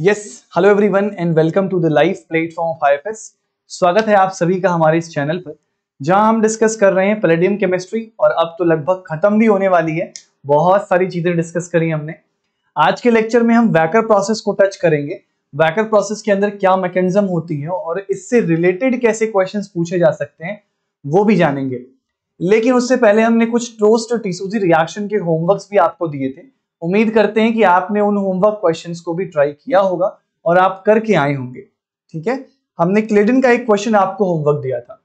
Yes hello everyone and welcome to the live platform of स्वागत है आप सभी का हमारे इस चैनल पर जहां हम डिस्कस कर रहे हैं पैलेडियम केमिस्ट्री और अब तो लगभग खत्म भी होने वाली है बहुत सारी चीजें डिस्कस करी हमने आज के लेक्चर में हम वैकर प्रोसेस को टच करेंगे वैकर प्रोसेस के अंदर क्या मैकेनिज्म होती है और इससे रिलेटेड कैसे क्वेश्चन पूछे जा सकते हैं वो भी जानेंगे लेकिन उससे पहले हमने कुछ ट्रोस्ट टीसूजी रिएक्शन के होमवर्क भी आपको दिए थे उम्मीद करते हैं कि आपने उन होमवर्क क्वेश्चन को भी ट्राई किया होगा और आप करके आए होंगे ठीक है हमने क्लेडन का एक क्वेश्चन आपको होमवर्क दिया था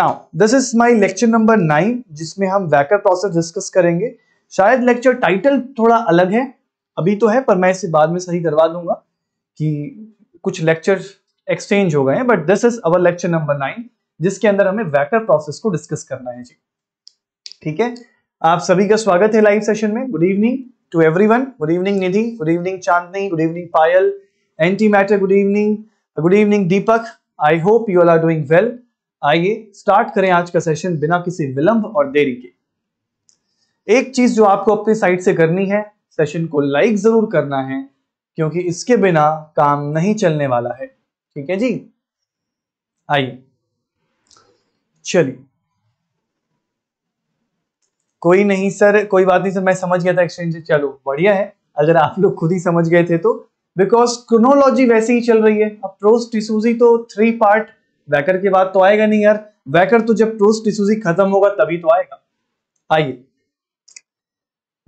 now this is my lecture number nine जिसमें हम वैकर प्रोसेस डिस्कस करेंगे शायद लेक्चर टाइटल थोड़ा अलग है अभी तो है पर मैं इसे बाद में सही करवा दूंगा कि कुछ लेक्चर एक्सचेंज हो गए हैं but this is our lecture number nine जिसके अंदर हमें वैकर प्रोसेस को डिस्कस करना है जी ठीक है आप सभी का स्वागत है लाइव सेशन में good evening to everyone. Good evening, Nidhi. Good evening, Chandni. Good evening, Payal. Antimatter, good evening. Uh, good evening, Deepak. I hope you are doing well आइए स्टार्ट करें आज का सेशन बिना किसी विलंब और देरी के एक चीज जो आपको अपनी साइड से करनी है सेशन को लाइक जरूर करना है क्योंकि इसके बिना काम नहीं चलने वाला है ठीक है जी आइए चलिए कोई नहीं सर कोई बात नहीं सर मैं समझ गया था एक्सचेंज चलो बढ़िया है अगर आप लोग खुद ही समझ गए थे तो बिकॉज क्रोनोलॉजी वैसे ही चल रही है अब प्रोस डिसूजी तो थ्री पार्ट वैकर के बाद तो आएगा नहीं यार वैकर तो जब प्रोस डिसूजी खत्म होगा तभी तो आएगा आइए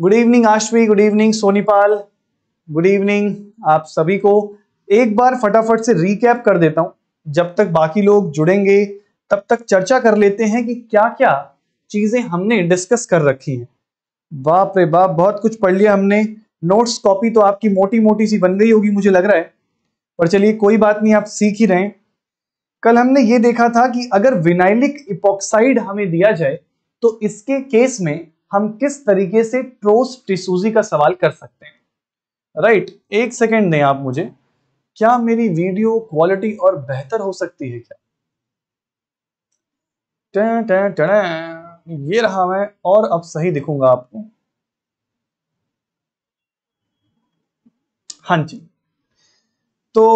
good evening Ashvi good evening Sonipal good evening आप सभी को एक बार फटाफट से रिकैप कर देता हूं जब तक बाकी लोग जुड़ेंगे तब तक चर्चा कर लेते हैं कि क्या क्या चीज़ें हमने डिस्कस कर रखी हैं बाप रे बाप बहुत कुछ पढ़ लिया हमने नोट्स कॉपी तो आपकी मोटी मोटी सी बन गई होगी मुझे लग रहा है पर चलिए कोई बात नहीं आप सीख ही रहे कल हमने ये देखा था कि अगर विनाइलिक इपोक्साइड हमें दिया जाए तो इसके केस में हम किस तरीके से ट्रोस टिसूजी का सवाल कर सकते हैं राइट right, एक सेकेंड दें आप मुझे क्या मेरी वीडियो क्वालिटी और बेहतर हो सकती है क्या टन टन टन ये रहा मैं और अब सही दिखूंगा आपको हाँ जी तो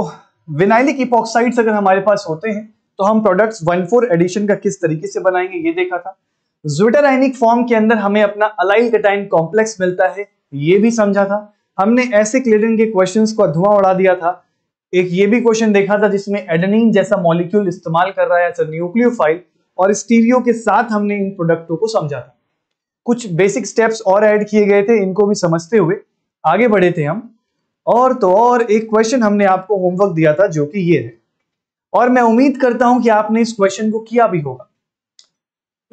विनाइलिक इपॉक्साइड्स अगर हमारे पास होते हैं तो हम प्रोडक्ट्स वन फोर एडिशन का किस तरीके से बनाएंगे ये देखा था जुटर फॉर्म के अंदर हमें अपना अलाइल कटाइन कॉम्प्लेक्स मिलता है ये भी समझा था हमने ऐसे क्लेडन के क्वेश्चंस को धुआं उड़ा दिया था एक ये भी क्वेश्चन देखा था जिसमें एडनिन जैसा मॉलिक्यूल इस्तेमाल कर रहा है न्यूक्लियोफाइल और स्टीरियो के साथ हमने इन प्रोडक्टों को समझा था कुछ बेसिक स्टेप्स और ऐड किए गए थे इनको भी समझते हुए आगे बढ़े थे हम और तो और एक क्वेश्चन हमने आपको होमवर्क दिया था जो कि ये है और मैं उम्मीद करता हूं कि आपने इस क्वेश्चन को किया भी होगा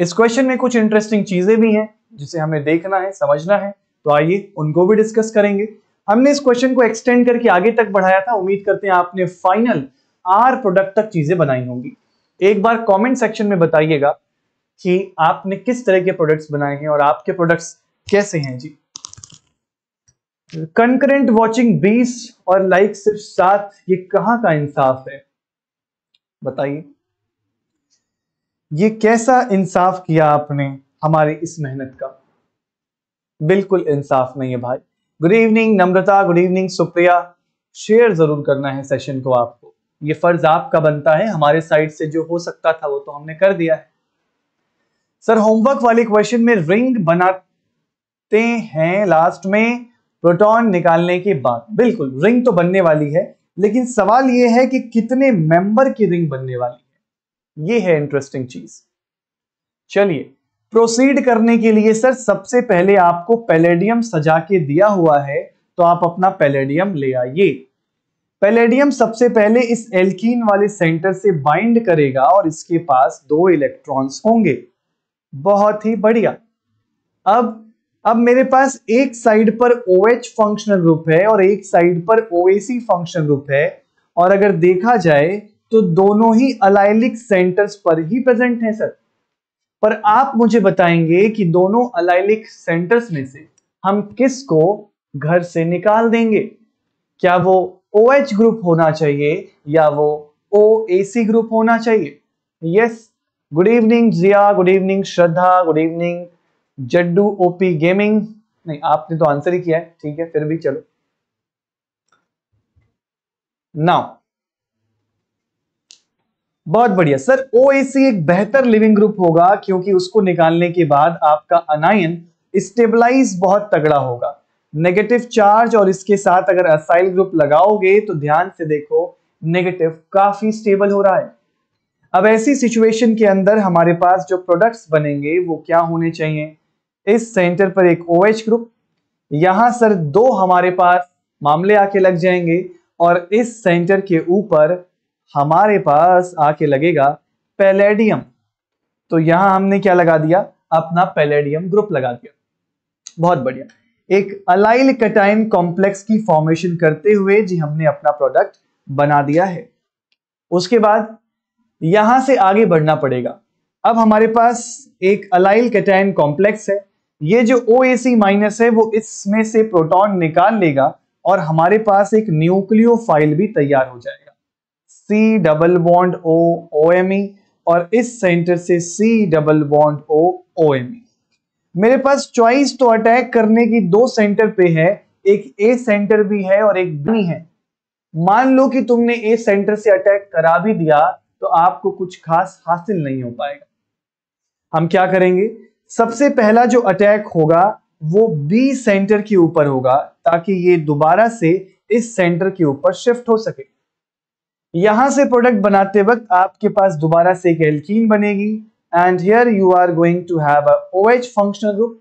इस क्वेश्चन में कुछ इंटरेस्टिंग चीजें भी हैं जिसे हमें देखना है समझना है तो आइए उनको भी डिस्कस करेंगे हमने इस क्वेश्चन को एक्सटेंड करके आगे तक बढ़ाया था उम्मीद करते हैं आपने फाइनल आर प्रोडक्ट तक चीजें बनाई होंगी एक बार कमेंट सेक्शन में बताइएगा कि आपने किस तरह के प्रोडक्ट्स बनाए हैं और आपके प्रोडक्ट्स कैसे हैं जी कंकरेंट वॉचिंग बीस और लाइक सिर्फ सात ये कहां का इंसाफ है बताइए ये कैसा इंसाफ किया आपने हमारे इस मेहनत का बिल्कुल इंसाफ नहीं है भाई good evening Namrata good evening Supriya share जरूर करना है सेशन को आपको ये फर्ज आपका बनता है हमारे साइड से जो हो सकता था वो तो हमने कर दिया है सर होमवर्क वाले क्वेश्चन में रिंग बनाते हैं लास्ट में प्रोटॉन निकालने के बाद बिल्कुल रिंग तो बनने वाली है लेकिन सवाल यह है कि कितने मेंबर की रिंग बनने वाली है ये है इंटरेस्टिंग चीज चलिए प्रोसीड करने के लिए सर सबसे पहले आपको पैलेडियम सजा के दिया हुआ है तो आप अपना पैलेडियम ले आइए पैलेडियम सबसे पहले इस एल्कीन वाले सेंटर से बाइंड करेगा और इसके पास दो इलेक्ट्रॉन्स होंगे बहुत ही बढ़िया अब अब मेरे पास एक साइड पर ओ OH फंक्शनल ग्रुप है और एक साइड पर OAC फंक्शनल ग्रुप है और अगर देखा जाए तो दोनों ही अलाइलिक सेंटर्स पर ही प्रेजेंट हैं सर पर आप मुझे बताएंगे कि दोनों अलाइलिक सेंटर्स में से हम किस को घर से निकाल देंगे क्या वो ओ OH ग्रुप होना चाहिए या वो ओ ग्रुप होना चाहिए yes good evening Jiya good evening Shraddha good evening Jaddu OP gaming नहीं आपने तो आंसर ही किया है ठीक है फिर भी चलो नाउ बहुत बढ़िया सर ओ एक बेहतर लिविंग ग्रुप होगा क्योंकि उसको निकालने के बाद आपका अनायन स्टेबलाइज बहुत तगड़ा होगा नेगेटिव चार्ज और इसके साथ अगर असाइल ग्रुप लगाओगे तो ध्यान से देखो नेगेटिव काफी स्टेबल हो रहा है अब ऐसी सिचुएशन के अंदर हमारे पास जो प्रोडक्ट्स बनेंगे वो क्या होने चाहिए इस सेंटर पर एक ओ OH ग्रुप यहां सर दो हमारे पास मामले आके लग जाएंगे और इस सेंटर के ऊपर हमारे पास आके लगेगा पेलेडियम तो यहां हमने क्या लगा दिया अपना पेलेडियम ग्रुप लगा दिया बहुत बढ़िया एक अलाइल कटाइन कॉम्प्लेक्स की फॉर्मेशन करते हुए जी हमने अपना प्रोडक्ट बना दिया है उसके बाद यहां से आगे बढ़ना पड़ेगा अब हमारे पास एक अलाइल कटाइन कॉम्प्लेक्स है ये जो ओ ए सी माइनस है वो इसमें से प्रोटॉन निकाल लेगा और हमारे पास एक फाइल भी तैयार हो जाएगा C double bond O O M E और इस सेंटर से C double bond O O M E मेरे पास चॉइस तो अटैक करने की दो सेंटर पे है एक ए सेंटर भी है और एक बी है मान लो कि तुमने ए सेंटर से अटैक करा भी दिया तो आपको कुछ खास हासिल नहीं हो पाएगा हम क्या करेंगे सबसे पहला जो अटैक होगा वो बी सेंटर के ऊपर होगा ताकि ये दोबारा से इस सेंटर के ऊपर शिफ्ट हो सके यहां से प्रोडक्ट बनाते वक्त आपके पास दोबारा से एक एल्कीन बनेगी and here you are going to have a functional group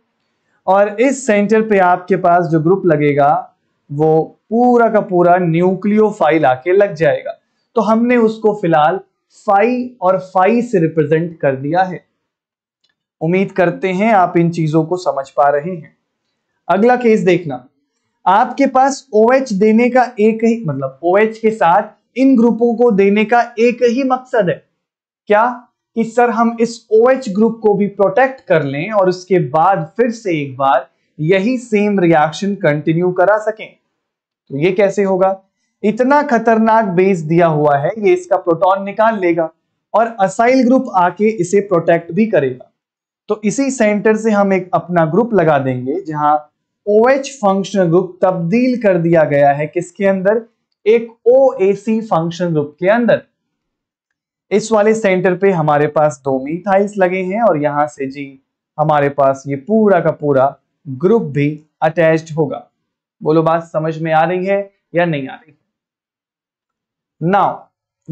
और इस सेंटर पे आपके पास जो ग्रुप लगेगा वो पूरा का पूरा न्यूक्लियो फाइल आके लग जाएगा तो हमने उसको फिलहाल फाई और फाई से रिप्रेजेंट कर दिया है उम्मीद करते हैं आप इन चीजों को समझ पा रहे हैं अगला केस देखना आपके पास OH देने का एक ही मतलब OH के साथ इन ग्रुपों को देने का एक ही मकसद है क्या कि सर हम इस ओ OH ग्रुप को भी प्रोटेक्ट कर लें और उसके बाद फिर से एक बार यही सेम रिएक्शन कंटिन्यू करा सकें तो ये कैसे होगा इतना खतरनाक बेस दिया हुआ है ये इसका प्रोटॉन निकाल लेगा और असाइल ग्रुप आके इसे प्रोटेक्ट भी करेगा तो इसी सेंटर से हम एक अपना ग्रुप लगा देंगे जहां एच फंक्शनल ग्रुप तब्दील कर दिया गया है किसके अंदर एक OAC फंक्शनल ग्रुप के अंदर इस वाले सेंटर पे हमारे पास दो मीथाइल्स लगे हैं और यहां से जी हमारे पास ये पूरा का पूरा ग्रुप भी अटैच्ड होगा बोलो बात समझ में आ रही है या नहीं आ रही नाउ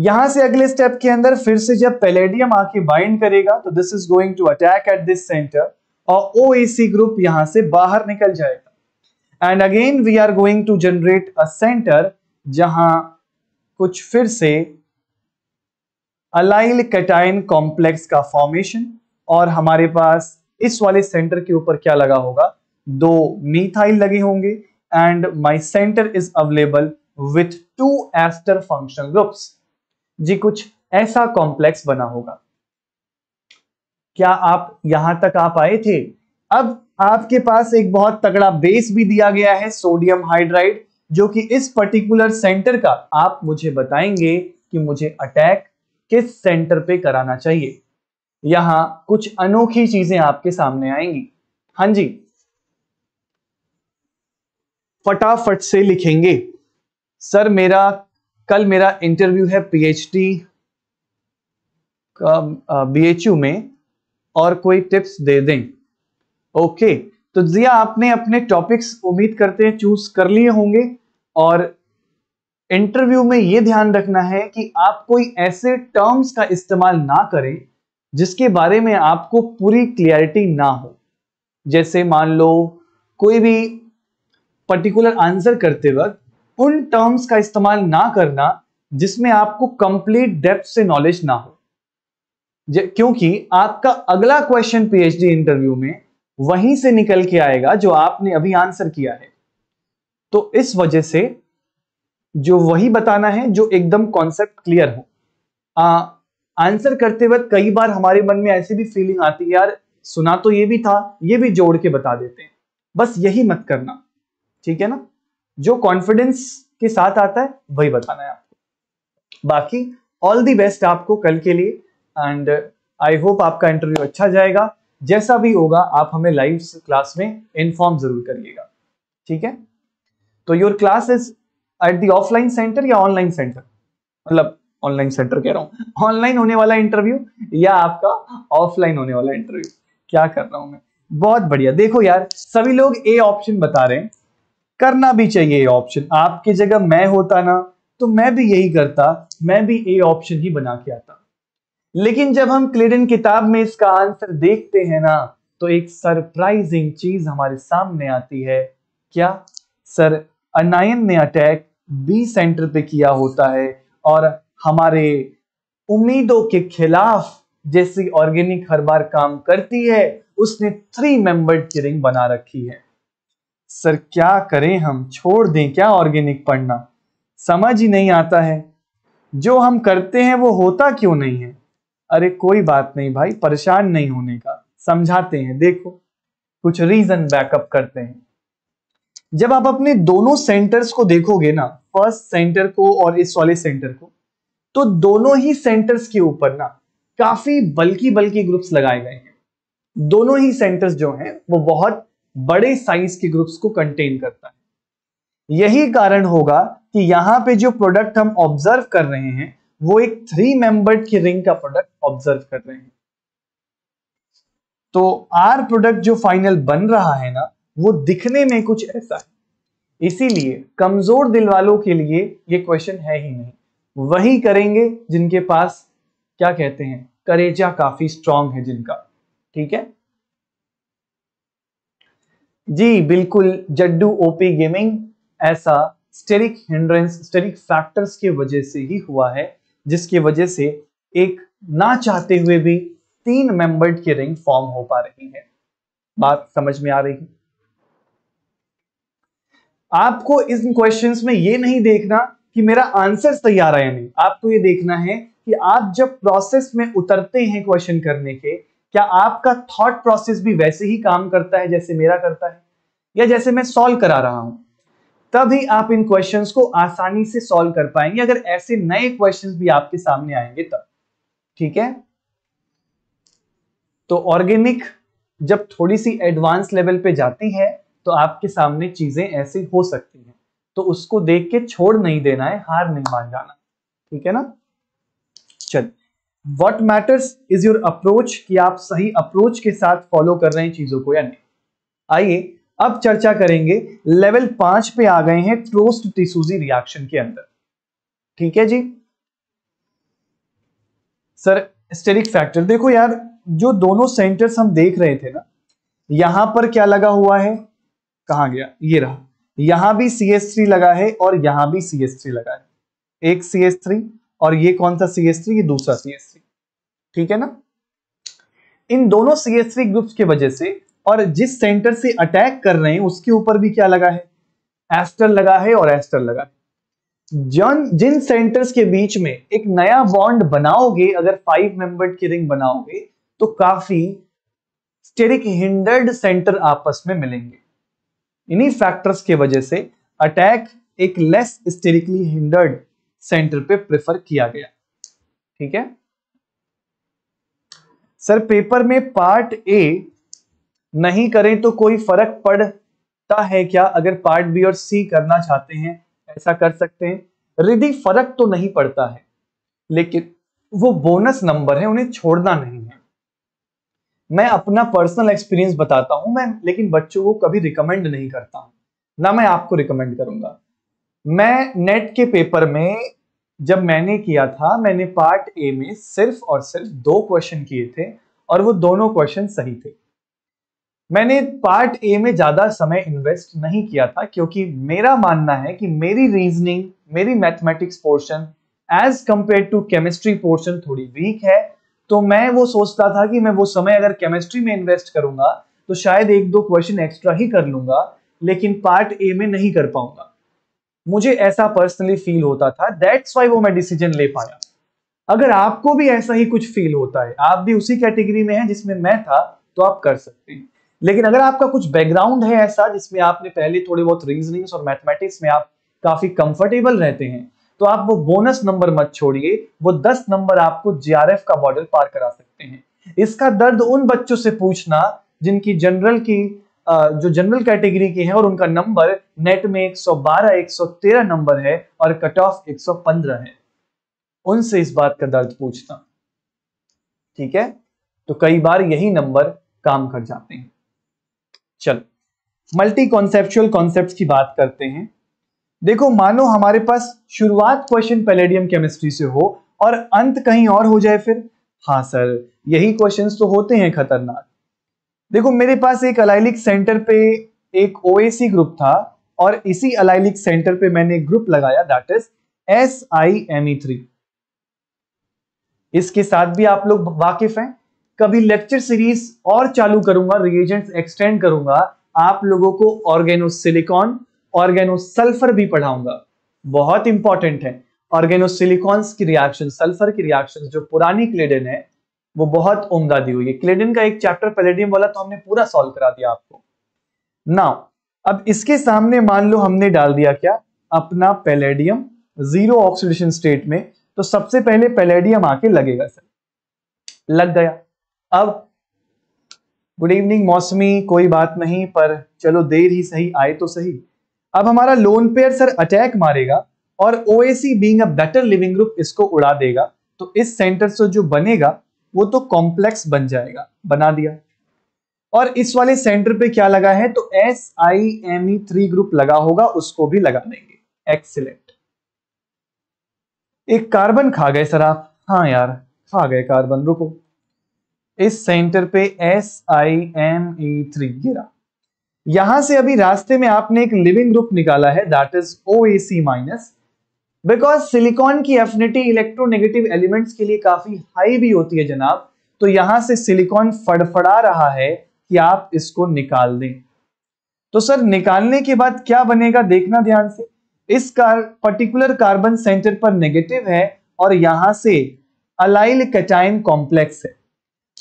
यहां से अगले स्टेप के अंदर फिर से जब पेलेडियम आके बाइंड करेगा तो this is going to attack at this centre और ओ ग्रुप यहां से बाहर निकल जाएगा and again we are going to generate a centre जहां कुछ फिर से अलाइल कैटाइन कॉम्प्लेक्स का फॉर्मेशन और हमारे पास इस वाले सेंटर के ऊपर क्या लगा होगा दो मीथाइल लगे होंगे and my centre is available with two ester functional groups जी कुछ ऐसा कॉम्प्लेक्स बना होगा क्या आप यहां तक आप आए थे अब आपके पास एक बहुत तगड़ा बेस भी दिया गया है सोडियम हाइड्राइड जो कि इस पर्टिकुलर सेंटर का आप मुझे बताएंगे कि मुझे अटैक किस सेंटर पे कराना चाहिए यहां कुछ अनोखी चीजें आपके सामने आएंगी हाँ जी फटाफट से लिखेंगे सर मेरा कल मेरा इंटरव्यू है पीएचडी का बीएचयू में और कोई टिप्स दे दें ओके तो जिया आपने अपने टॉपिक्स उम्मीद करते हैं चूज कर लिए होंगे और इंटरव्यू में यह ध्यान रखना है कि आप कोई ऐसे टर्म्स का इस्तेमाल ना करें जिसके बारे में आपको पूरी क्लियरिटी ना हो जैसे मान लो कोई भी पर्टिकुलर आंसर करते वक्त उन टर्म्स का इस्तेमाल ना करना जिसमें आपको कंप्लीट डेप्थ से नॉलेज ना हो क्योंकि आपका अगला क्वेश्चन पीएचडी इंटरव्यू में वहीं से निकल के आएगा जो आपने अभी आंसर किया है तो इस वजह से जो वही बताना है जो एकदम कॉन्सेप्ट क्लियर हो आ, आंसर करते वक्त कई बार हमारे मन में ऐसी भी फीलिंग आती है यार सुना तो ये भी था ये भी जोड़ के बता देते हैं बस यही मत करना ठीक है ना जो कॉन्फिडेंस के साथ आता है वही बताना है आपको बाकी ऑल दी बेस्ट आपको कल के लिए एंड आई होप आपका इंटरव्यू अच्छा जाएगा जैसा भी होगा आप हमें लाइव क्लास में इन्फॉर्म जरूर करिएगा ठीक है तो your class is at the offline centre या ऑनलाइन सेंटर मतलब ऑनलाइन सेंटर कह रहा हूँ ऑनलाइन होने वाला इंटरव्यू या आपका ऑफलाइन होने वाला इंटरव्यू क्या कर रहा हूं मैं बहुत बढ़िया देखो यार सभी लोग ए ऑप्शन बता रहे हैं करना भी चाहिए ऑप्शन आपकी जगह मैं होता ना तो मैं भी यही करता मैं भी ए ऑप्शन ही बना के आता लेकिन जब हम क्लिडन किताब में इसका आंसर देखते हैं ना तो एक सरप्राइजिंग चीज हमारे सामने आती है क्या सर अनायन ने अटैक बी सेंटर पे किया होता है और हमारे उम्मीदों के खिलाफ जैसी ऑर्गेनिक हर बार काम करती है उसने थ्री मेंबर की रिंग बना रखी है सर क्या करें हम छोड़ दें क्या ऑर्गेनिक पढ़ना समझ ही नहीं आता है जो हम करते हैं वो होता क्यों नहीं है अरे कोई बात नहीं भाई परेशान नहीं होने का समझाते हैं देखो कुछ रीजन बैकअप करते हैं जब आप अपने दोनों सेंटर्स को देखोगे ना फर्स्ट सेंटर को और इस वाले सेंटर को तो दोनों ही सेंटर्स के ऊपर ना काफी बल्कि बल्कि ग्रुप्स लगाए गए हैं दोनों ही सेंटर्स जो हैं वो बहुत बड़े साइज के ग्रुप्स को कंटेन करता है यही कारण होगा कि यहां पे जो प्रोडक्ट हम ऑब्जर्व कर रहे हैं वो एक थ्री मेंबर्ड की रिंग का प्रोडक्ट ऑब्जर्व कर रहे हैं तो आर प्रोडक्ट जो फाइनल बन रहा है ना वो दिखने में कुछ ऐसा है इसीलिए कमजोर दिल वालों के लिए ये क्वेश्चन है ही नहीं वही करेंगे जिनके पास क्या कहते हैं करेजा काफी स्ट्रांग है जिनका ठीक है जी बिल्कुल जड्डू ओपी गेमिंग ऐसा स्टेरिक हिंड्रेंस स्टेरिक फैक्टर्स के वजह से ही हुआ है जिसकी वजह से एक ना चाहते हुए भी तीन मेंबर्ड की रिंग फॉर्म हो पा रही है बात समझ में आ रही है आपको इन क्वेश्चन में ये नहीं देखना कि मेरा आंसर तैयार है या नहीं आपको ये देखना है कि आप जब प्रोसेस में उतरते हैं क्वेश्चन करने के क्या आपका थॉट प्रोसेस भी वैसे ही काम करता है जैसे मेरा करता है या जैसे मैं सॉल्व करा रहा हूं तभी आप इन क्वेश्चंस को आसानी से सॉल्व कर पाएंगे अगर ऐसे नए क्वेश्चंस भी आपके सामने आएंगे तब ठीक है तो ऑर्गेनिक जब थोड़ी सी एडवांस लेवल पे जाती है तो आपके सामने चीजें ऐसे हो सकती हैं तो उसको देख के छोड़ नहीं देना है हार नहीं मान जाना ठीक है ना चल what matters is your approach कि आप सही अप्रोच के साथ फॉलो कर रहे हैं चीजों को या नहीं आइए अब चर्चा करेंगे लेवल पांच पे आ गए हैं ट्रोस्ट टिशूजी रिएक्शन के अंदर ठीक है जी सर स्टेरिक फैक्टर देखो यार जो दोनों सेंटर्स हम देख रहे थे ना यहां पर क्या लगा हुआ है कहा गया ये रहा यहां भी सी थ्री लगा है और यहां भी सी थ्री लगा है एक सी एस थ्री और ये कौन सा सी एस थ्री ये दूसरा सी थ्री ठीक है ना इन दोनों सी थ्री ग्रुप्स की वजह से और जिस सेंटर से अटैक कर रहे हैं उसके ऊपर भी क्या लगा है एस्टर लगा है और एस्टर लगा है जन जिन सेंटर्स के बीच में एक नया बॉन्ड बनाओगे अगर फाइव मेंबर की रिंग बनाओगे तो काफी स्टेरिक हिंडर्ड सेंटर आपस में मिलेंगे इन्हीं फैक्टर्स के वजह से अटैक एक लेस स्टेरिकली हिंडर्ड सेंटर पे प्रेफर किया गया ठीक है सर पेपर में पार्ट ए नहीं करें तो कोई फर्क पड़ता है क्या अगर पार्ट बी और सी करना चाहते हैं ऐसा कर सकते हैं रिधि फर्क तो नहीं पड़ता है लेकिन वो बोनस नंबर है उन्हें छोड़ना नहीं है मैं अपना पर्सनल एक्सपीरियंस बताता हूँ मैं लेकिन बच्चों को कभी रिकमेंड नहीं करता हूँ ना मैं आपको रिकमेंड करूँगा मैं नेट के पेपर में जब मैंने किया था मैंने पार्ट ए में सिर्फ और सिर्फ दो क्वेश्चन किए थे और वो दोनों क्वेश्चन सही थे मैंने पार्ट ए में ज़्यादा समय इन्वेस्ट नहीं किया था क्योंकि मेरा मानना है कि मेरी रीजनिंग मेरी mathematics portion as compared to chemistry portion थोड़ी वीक है तो मैं वो सोचता था कि मैं वो समय अगर केमिस्ट्री में इन्वेस्ट करूंगा तो शायद एक दो क्वेश्चन एक्स्ट्रा ही कर लूंगा लेकिन पार्ट ए में नहीं कर पाऊंगा मुझे ऐसा पर्सनली फील होता था दैट्स वाई वो मैं डिसीजन ले पाया अगर आपको भी ऐसा ही कुछ फील होता है आप भी उसी कैटेगरी में हैं जिसमें मैं था तो आप कर सकते हैं लेकिन अगर आपका कुछ बैकग्राउंड है ऐसा जिसमें आपने पहले थोड़े बहुत रीजनिंग्स और मैथमेटिक्स में आप काफी कंफर्टेबल रहते हैं तो आप वो बोनस नंबर मत छोड़िए वो दस नंबर आपको जीआरएफ का बॉर्डर पार करा सकते हैं इसका दर्द उन बच्चों से पूछना जिनकी जनरल की जो जनरल कैटेगरी के हैं और उनका नंबर नेट में 112 113 नंबर है और कट ऑफ 115 है उनसे इस बात का दर्द पूछना ठीक है तो कई बार यही नंबर काम कर जाते हैं चल मल्टी कॉन्सेप्चुअल कॉन्सेप्ट की बात करते हैं देखो मानो हमारे पास शुरुआत क्वेश्चन पैलेडियम केमिस्ट्री से हो और अंत कहीं और हो जाए फिर हाँ सर यही क्वेश्चंस तो होते हैं खतरनाक देखो मेरे पास एक अलाइलिक सेंटर पे एक ओएसी ग्रुप था और इसी अलाइलिक सेंटर पे मैंने ग्रुप लगाया that is S I M E three इसके साथ भी आप लोग वाकिफ हैं कभी लेक्चर सीरीज और चालू करूंगा रिएजेंट्स एक्सटेंड करूंगा आप लोगों को ऑर्गेनोसिलिकॉन ऑर्गेनो सल्फर भी पढ़ाऊंगा बहुत इंपॉर्टेंट है ऑर्गेनोसिलिकॉन्स की रिएक्शन सल्फर की रिएक्शन जो पुरानी क्लेडन है वो बहुत उमदा दी हुई है क्लेडन का एक चैप्टर पेलेडियम वाला तो हमने पूरा सॉल्व करा दिया आपको ना अब इसके सामने मान लो हमने डाल दिया क्या अपना पेलेडियम जीरो ऑक्सीडेशन स्टेट में तो सबसे पहले पेलेडियम आके लगेगा सर लग गया अब गुड इवनिंग मौसमी कोई बात नहीं पर चलो देर ही सही आए तो सही अब हमारा लोन पेयर सर अटैक मारेगा और O A C being better leaving group इसको उड़ा देगा तो इस सेंटर से जो बनेगा वो तो कॉम्प्लेक्स बन जाएगा बना दिया और इस वाले सेंटर पे क्या लगा है तो S I M E three group लगा होगा उसको भी लगा देंगे एक्सिलेंट एक कार्बन खा गए सर आप हाँ यार खा गए कार्बन रुको इस सेंटर पे S I M E three गिरा यहां से अभी रास्ते में आपने एक लिविंग ग्रुप निकाला है that is O A C minus because silicon की एफिनिटी इलेक्ट्रोनेगेटिव एलिमेंट्स के लिए काफी हाई भी होती है जनाब तो यहां से सिलिकॉन फड़फड़ा रहा है कि आप इसको निकाल दें तो सर निकालने के बाद क्या बनेगा देखना ध्यान से इस कार पर्टिकुलर कार्बन सेंटर पर नेगेटिव है और यहां से अलाइल कैटाइन कॉम्प्लेक्स है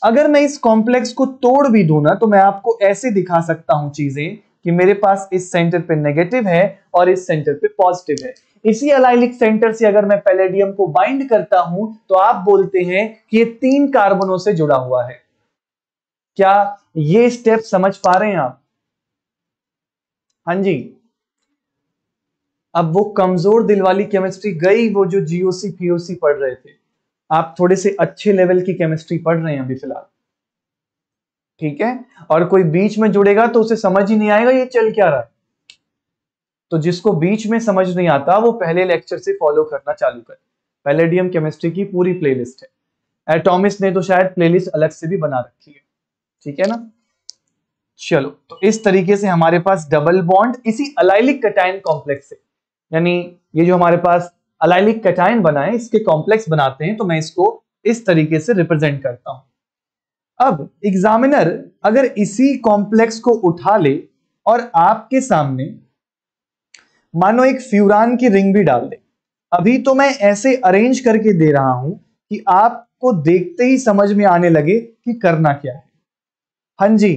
अगर मैं इस कॉम्प्लेक्स को तोड़ भी दू ना तो मैं आपको ऐसे दिखा सकता हूं चीजें कि मेरे पास इस सेंटर पे नेगेटिव है और इस सेंटर पे पॉजिटिव है इसी अलाइलिक सेंटर से अगर मैं पैलेडियम को बाइंड करता हूं तो आप बोलते हैं कि ये तीन कार्बनों से जुड़ा हुआ है क्या ये स्टेप समझ पा रहे हैं आप हां जी अब वो कमजोर दिल वाली केमिस्ट्री गई वो जो जीओसी पीओसी पढ़ रहे थे आप थोड़े से अच्छे लेवल की केमिस्ट्री पढ़ रहे हैं अभी फिलहाल ठीक है और कोई बीच में जुड़ेगा तो उसे समझ ही नहीं आएगा ये चल क्या रहा तो जिसको बीच में समझ नहीं आता वो पहले लेक्चर से फॉलो करना चालू करे पैलेडियम केमिस्ट्री की पूरी प्लेलिस्ट है एटोमिस ने तो शायद प्लेलिस्ट अलग से भी बना रखी है ठीक है ना चलो तो इस तरीके से हमारे पास डबल बॉन्ड इसी अलाइलिक कटाइन कॉम्प्लेक्स से यानी ये जो हमारे पास अलाइलिक कैटाइन बनाए इसके कॉम्प्लेक्स बनाते हैं तो मैं इसको इस तरीके से रिप्रेजेंट करता हूं अब एग्जामिनर अगर इसी कॉम्प्लेक्स को उठा ले और आपके सामने मानो एक फ्यूरान की रिंग भी डाल दे अभी तो मैं ऐसे अरेंज करके दे रहा हूं कि आपको देखते ही समझ में आने लगे कि करना क्या है हाँ जी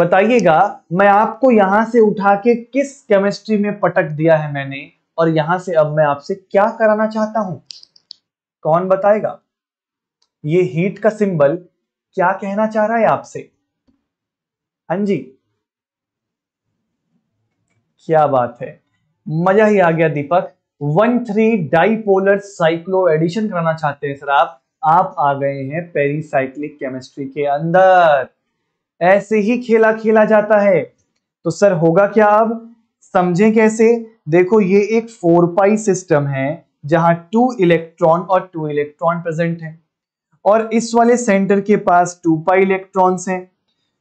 बताइएगा मैं आपको यहां से उठा के किस केमिस्ट्री में पटक दिया है मैंने और यहां से अब मैं आपसे क्या कराना चाहता हूं कौन बताएगा ये हीट का सिंबल क्या कहना चाह रहा है आपसे हांजी जी क्या बात है मजा ही आ गया Deepak one three dipolar cycloaddition कराना चाहते हैं सर आप आप आ गए हैं पेरीसाइक्लिक केमिस्ट्री के अंदर ऐसे ही खेला खेला जाता है तो सर होगा क्या अब समझे कैसे देखो ये एक फोर पाई सिस्टम है जहां टू इलेक्ट्रॉन और टू इलेक्ट्रॉन प्रेजेंट हैं और इस वाले सेंटर के पास टू पाई इलेक्ट्रॉन्स हैं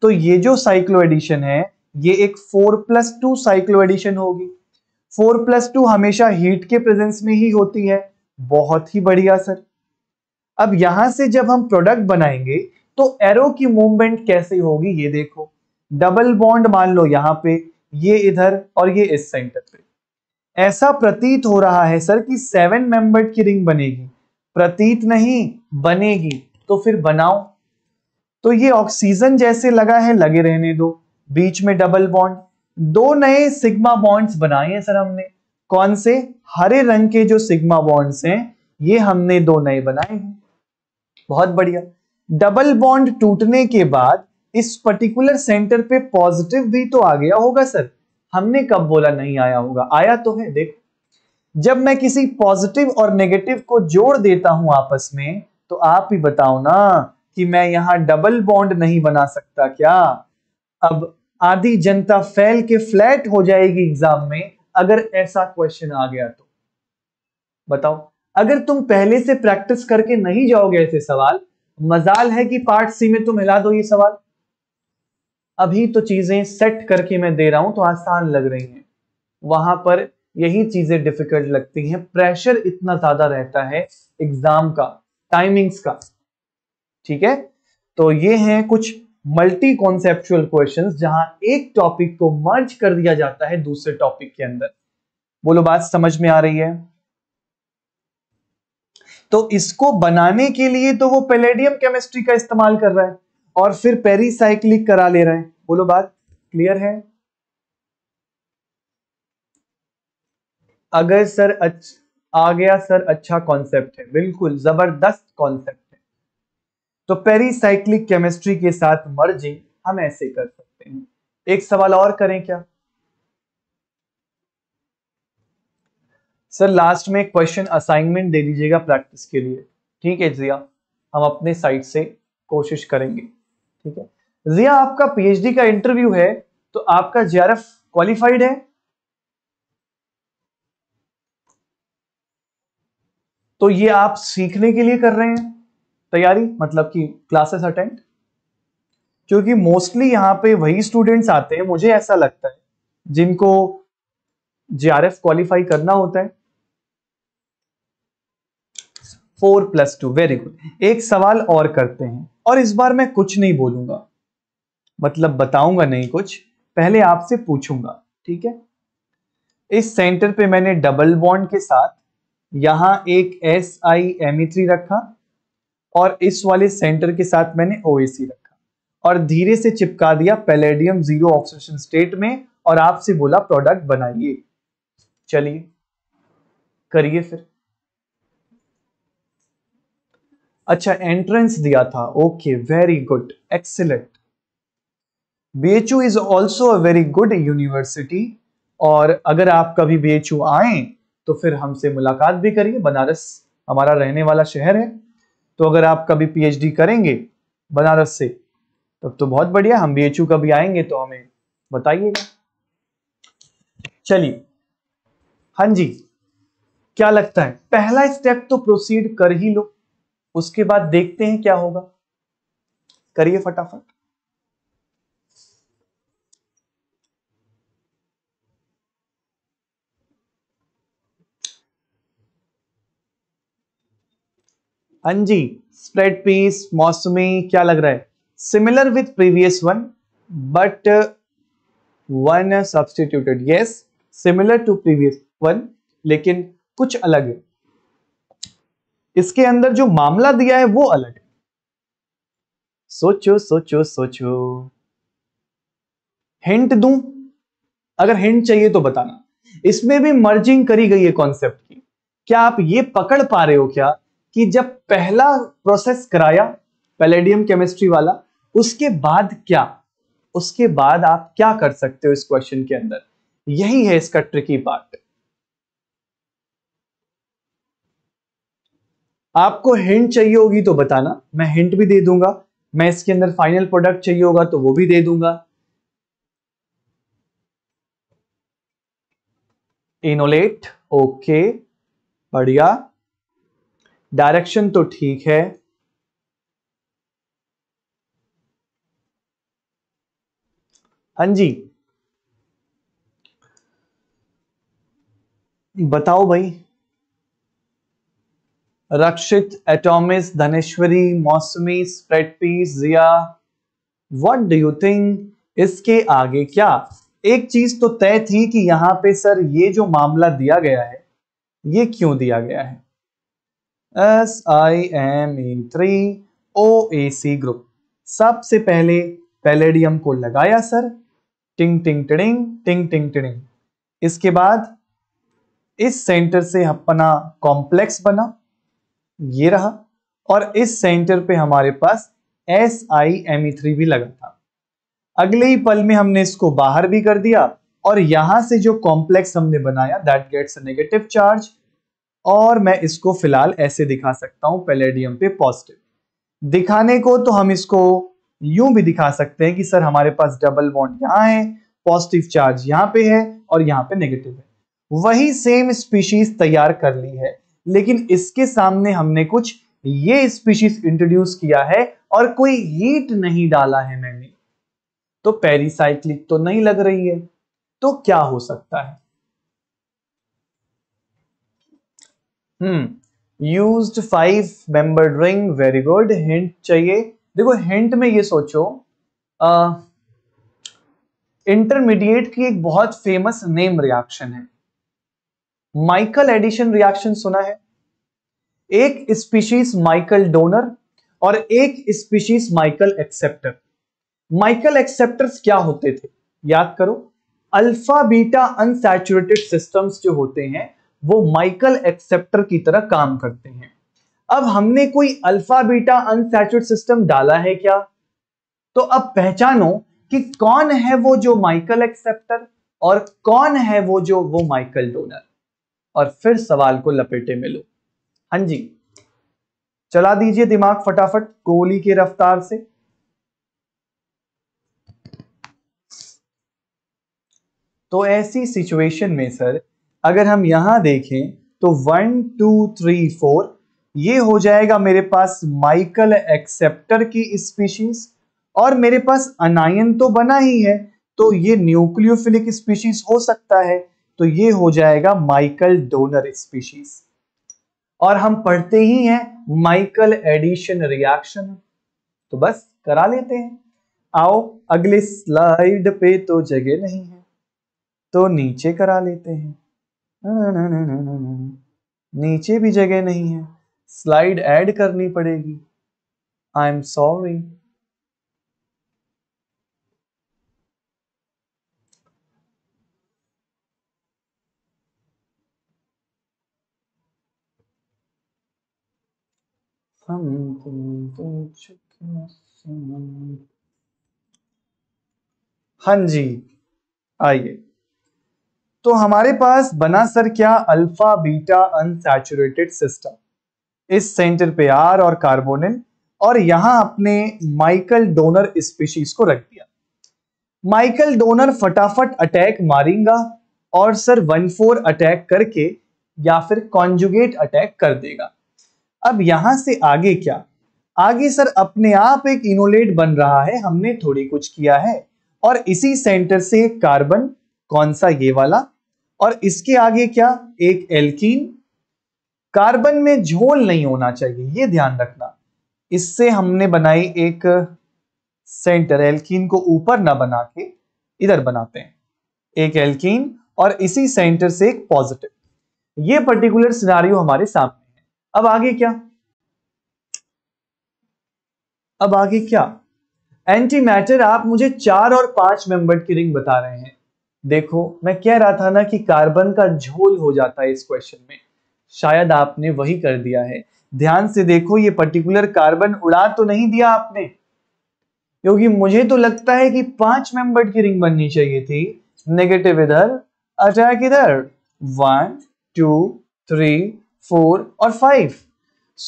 तो ये जो साइक्लो एडिशन है ये एक four plus two cycloaddition होगी फोर प्लस टू हमेशा हीट के प्रेजेंस में ही होती है बहुत ही बढ़िया सर अब यहां से जब हम प्रोडक्ट बनाएंगे तो एरो की मूवमेंट कैसे होगी ये देखो डबल बॉन्ड मान लो यहां पे ये इधर और ये इस सेंटर पे ऐसा प्रतीत हो रहा है सर कि सेवन मेंबर्ड की रिंग बनेगी प्रतीत नहीं बनेगी तो फिर बनाओ तो ये ऑक्सीजन जैसे लगा है लगे रहने दो बीच में डबल बॉन्ड दो नए सिग्मा बॉन्ड्स बनाए हैं सर हमने कौन से हरे रंग के जो सिग्मा बॉन्ड्स हैं ये हमने दो नए बनाए हैं बहुत बढ़िया डबल बॉन्ड टूटने के बाद इस पर्टिकुलर सेंटर पे पॉजिटिव भी तो आ गया होगा सर हमने कब बोला नहीं आया होगा आया तो है देखो जब मैं किसी पॉजिटिव और नेगेटिव को जोड़ देता हूं आपस में तो आप ही बताओ ना कि मैं यहां डबल बॉन्ड नहीं बना सकता क्या अब आधी जनता फैल के फ्लैट हो जाएगी एग्जाम में अगर ऐसा क्वेश्चन आ गया तो बताओ अगर तुम पहले से प्रैक्टिस करके नहीं जाओगे ऐसे सवाल मजाल है कि पार्ट सी में तुम हिला दो ये सवाल अभी तो चीज़ें सेट करके मैं दे रहा हूं तो आसान लग रही हैं वहां पर यही चीज़ें डिफिकल्ट लगती हैं प्रेशर इतना ज़्यादा रहता है एग्ज़ाम का टाइमिंग्स का ठीक है तो ये हैं कुछ मल्टी कॉन्सेप्चुअल क्वेश्चन जहां एक टॉपिक को मर्ज कर दिया जाता है दूसरे टॉपिक के अंदर बोलो बात समझ में आ रही है तो इसको बनाने के लिए तो वो पेलेडियम केमिस्ट्री का इस्तेमाल कर रहा है और फिर पेरीसाइक्लिक करा ले रहे हैं बोलो बात क्लियर है अगर सर अच्छा आ गया सर अच्छा कॉन्सेप्ट है बिल्कुल जबरदस्त कॉन्सेप्ट है तो पेरीसाइक्लिक केमिस्ट्री के साथ मर्जिंग हम ऐसे कर सकते हैं एक सवाल और करें क्या सर लास्ट में क्वेश्चन असाइनमेंट दे दीजिएगा प्रैक्टिस के लिए ठीक है जिया हम अपने साइड से कोशिश करेंगे ठीक है रिया आपका पीएचडी का इंटरव्यू है तो आपका जेआरएफ क्वालिफाइड है तो ये आप सीखने के लिए कर रहे हैं तैयारी मतलब कि क्लासेस अटेंड क्योंकि मोस्टली यहां पे वही स्टूडेंट्स आते हैं मुझे ऐसा लगता है जिनको जेआरएफ क्वालिफाई करना होता है four plus two very good एक सवाल और करते हैं और इस बार मैं कुछ नहीं बोलूंगा मतलब बताऊंगा नहीं कुछ पहले आपसे पूछूंगा ठीक है इस सेंटर पे मैंने डबल बॉन्ड के साथ यहां एक एस आई एम थ्री रखा और इस वाले सेंटर के साथ मैंने ओ रखा और धीरे से चिपका दिया पैलेडियम जीरो ऑक्सीजन स्टेट में और आपसे बोला प्रोडक्ट बनाइए चलिए करिए फिर अच्छा एंट्रेंस दिया था okay very good excellent B H U is also a very good university और अगर आप कभी बी एच यू आए तो फिर हमसे मुलाकात भी करिए बनारस हमारा रहने वाला शहर है तो अगर आप कभी पीएचडी करेंगे बनारस से तब तो बहुत बढ़िया हम बी एच यू कभी आएंगे तो हमें बताइएगा चलिए हाँ जी क्या लगता है पहला स्टेप तो प्रोसीड कर ही लो उसके बाद देखते हैं क्या होगा करिए फटाफट अंजी स्प्रेड पीस मौसमी क्या लग रहा है similar with previous one but one substituted yes similar to previous one लेकिन कुछ अलग है इसके अंदर जो मामला दिया है वो अलग है सोचो सोचो सोचो हिंट दू अगर हिंट चाहिए तो बताना इसमें भी मर्जिंग करी गई है कॉन्सेप्ट की क्या आप ये पकड़ पा रहे हो क्या कि जब पहला प्रोसेस कराया पैलेडियम केमिस्ट्री वाला उसके बाद क्या उसके बाद आप क्या कर सकते हो इस क्वेश्चन के अंदर यही है इसका ट्रिकी पार्ट आपको हिंट चाहिए होगी तो बताना मैं हिंट भी दे दूंगा मैं इसके अंदर फाइनल प्रोडक्ट चाहिए होगा तो वो भी दे दूंगा इनोलेट ओके बढ़िया डायरेक्शन तो ठीक है हाँ जी बताओ भाई रक्षित एटॉमिस Dhaneshwari Mausami spread peace Jiya what do you think इसके आगे क्या एक चीज तो तय थी कि यहां पे सर ये जो मामला दिया गया है ये क्यों दिया गया है S I M A three O A C group सबसे पहले पैलेडियम को लगाया सर टिंग टिंग टिंग टिंग टिंग टिंग इसके बाद इस सेंटर से अपना कॉम्प्लेक्स बना ये रहा और इस सेंटर पे हमारे पास S I M E three भी लगा था अगले ही पल में हमने इसको बाहर भी कर दिया और यहां से जो कॉम्प्लेक्स हमने बनाया दैट गेट्स नेगेटिव चार्ज और मैं इसको फिलहाल ऐसे दिखा सकता हूं पेलेडियम पे पॉजिटिव दिखाने को तो हम इसको यूं भी दिखा सकते हैं कि सर हमारे पास डबल बॉन्ड यहां है पॉजिटिव चार्ज यहाँ पे है और यहाँ पे नेगेटिव है वही सेम स्पीशीज तैयार कर ली है लेकिन इसके सामने हमने कुछ ये स्पीशीज इंट्रोड्यूस किया है और कोई हीट नहीं डाला है मैंने तो पेरिसाइक्लिक तो नहीं लग रही है तो क्या हो सकता है hmm used five member ring very good hint चाहिए देखो हिंट में ये सोचो इंटरमीडिएट uh, की एक बहुत फेमस नेम रिएक्शन है माइकल एडिशन रिएक्शन सुना है एक स्पीशीज माइकल डोनर और एक species Michael acceptor Michael acceptors क्या होते थे याद करो अल्फा बीटा अनसेचुरेटेड सिस्टम्स जो होते हैं वो माइकल एक्सेप्टर की तरह काम करते हैं अब हमने कोई अल्फा बीटा अनसैचुरेट सिस्टम डाला है क्या तो अब पहचानो कि कौन है वो जो माइकल एक्सेप्टर और कौन है वो जो वो माइकल डोनर और फिर सवाल को लपेटे में लो हाँ जी चला दीजिए दिमाग फटाफट गोली की रफ्तार से तो ऐसी सिचुएशन में सर अगर हम यहां देखें तो वन टू थ्री फोर ये हो जाएगा मेरे पास माइकल एक्सेप्टर की स्पीशीज और मेरे पास अनायन तो बना ही है तो ये न्यूक्लियोफिलिक स्पीशीज हो सकता है तो ये हो जाएगा माइकल डोनर स्पीशीज और हम पढ़ते ही हैं माइकल एडिशन रिएक्शन तो बस करा लेते हैं आओ अगले स्लाइड पे तो जगह नहीं है तो नीचे करा लेते हैं नीचे भी जगह नहीं है स्लाइड ऐड करनी पड़ेगी आई एम सॉरी हां हाँ जी आइए तो हमारे पास बना सर क्या अल्फा बीटा अनसेचुरेटेड सिस्टम इस सेंटर पे आर और कार्बोनिल और यहां अपने माइकल डोनर स्पीशीज को रख दिया माइकल डोनर फटाफट अटैक मारेगा और सर वन फोर अटैक करके या फिर कॉन्जुगेट अटैक कर देगा अब यहां से आगे क्या आगे सर अपने आप एक इनोलेट बन रहा है हमने थोड़ी कुछ किया है और इसी सेंटर से एक कार्बन कौन सा ये वाला और इसके आगे क्या एक एल्कीन कार्बन में झोल नहीं होना चाहिए ये ध्यान रखना इससे हमने बनाई एक सेंटर एल्कीन को ऊपर ना बना के इधर बनाते हैं एक एल्कीन और इसी सेंटर से एक पॉजिटिव ये पर्टिकुलर सिनारियो हमारे सामने है अब आगे क्या अब आगे क्या एंटी मैटर आप मुझे चार और पांच मेंबर की रिंग बता रहे हैं देखो मैं कह रहा था ना कि कार्बन का झोल हो जाता है इस क्वेश्चन में शायद आपने वही कर दिया है ध्यान से देखो ये पर्टिकुलर कार्बन उड़ा तो नहीं दिया आपने क्योंकि मुझे तो लगता है कि पांच मेंबर की रिंग बननी चाहिए थी नेगेटिव इधर अटैक इधर वन टू थ्री फोर और five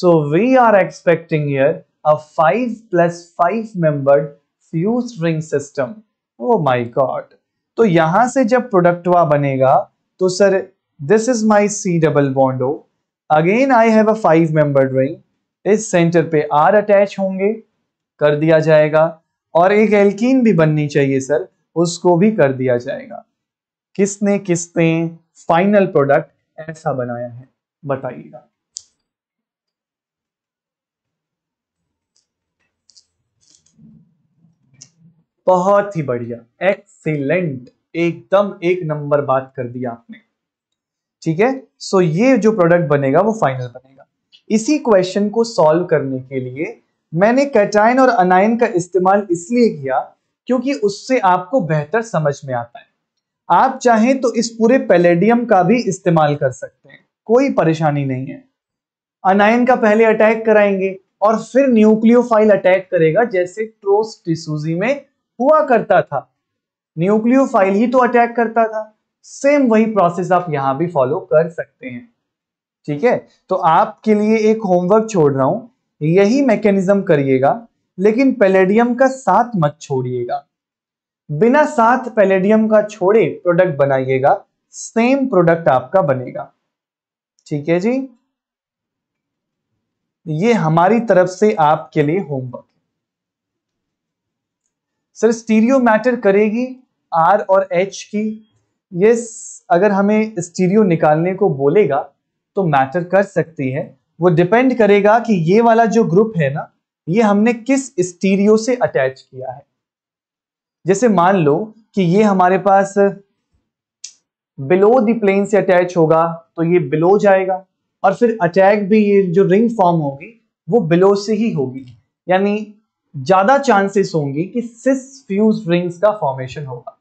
so we are expecting here five 5 plus 5 membered few string system. Oh my तो यहां से जब प्रोडक्टवा बनेगा तो sir this is my C double बॉन्डो again I have a five member drawing इस सेंटर पे आर अटैच होंगे कर दिया जाएगा और एक एल्कीन भी बननी चाहिए सर उसको भी कर दिया जाएगा किसने किसने फाइनल प्रोडक्ट ऐसा बनाया है बताइएगा बहुत ही बढ़िया एक्सीलेंट एकदम एक नंबर बात कर दिया आपने ठीक है सो ये जो प्रोडक्ट बनेगा वो फाइनल बनेगा इसी क्वेश्चन को सॉल्व करने के लिए मैंने कैटाइन और अनायन का इस्तेमाल इसलिए किया क्योंकि उससे आपको बेहतर समझ में आता है आप चाहें तो इस पूरे पेलेडियम का भी इस्तेमाल कर सकते हैं कोई परेशानी नहीं है अनायन का पहले अटैक कराएंगे और फिर न्यूक्लियोफाइल अटैक करेगा जैसे ट्रोस में हुआ करता था न्यूक्लियोफाइल ही तो अटैक करता था सेम वही प्रोसेस आप यहां भी फॉलो कर सकते हैं ठीक है तो आपके लिए एक होमवर्क छोड़ रहा हूं यही मैकेनिज्म करिएगा लेकिन पेलेडियम का साथ मत छोड़िएगा बिना साथ पेलेडियम का छोड़े प्रोडक्ट बनाइएगा सेम प्रोडक्ट आपका बनेगा ठीक है जी ये हमारी तरफ से आपके लिए होमवर्क सर स्टीरियो मैटर करेगी आर और एच की ये अगर हमें स्टीरियो निकालने को बोलेगा तो मैटर कर सकती है वो डिपेंड करेगा कि ये वाला जो ग्रुप है ना ये हमने किस स्टीरियो से अटैच किया है जैसे मान लो कि ये हमारे पास बिलो द प्लेन से अटैच होगा तो ये बिलो जाएगा और फिर अटैक भी ये जो रिंग फॉर्म होगी वो बिलो से ही होगी यानी ज्यादा चांसेस होंगी कि सिस फ्यूज रिंग्स का फॉर्मेशन होगा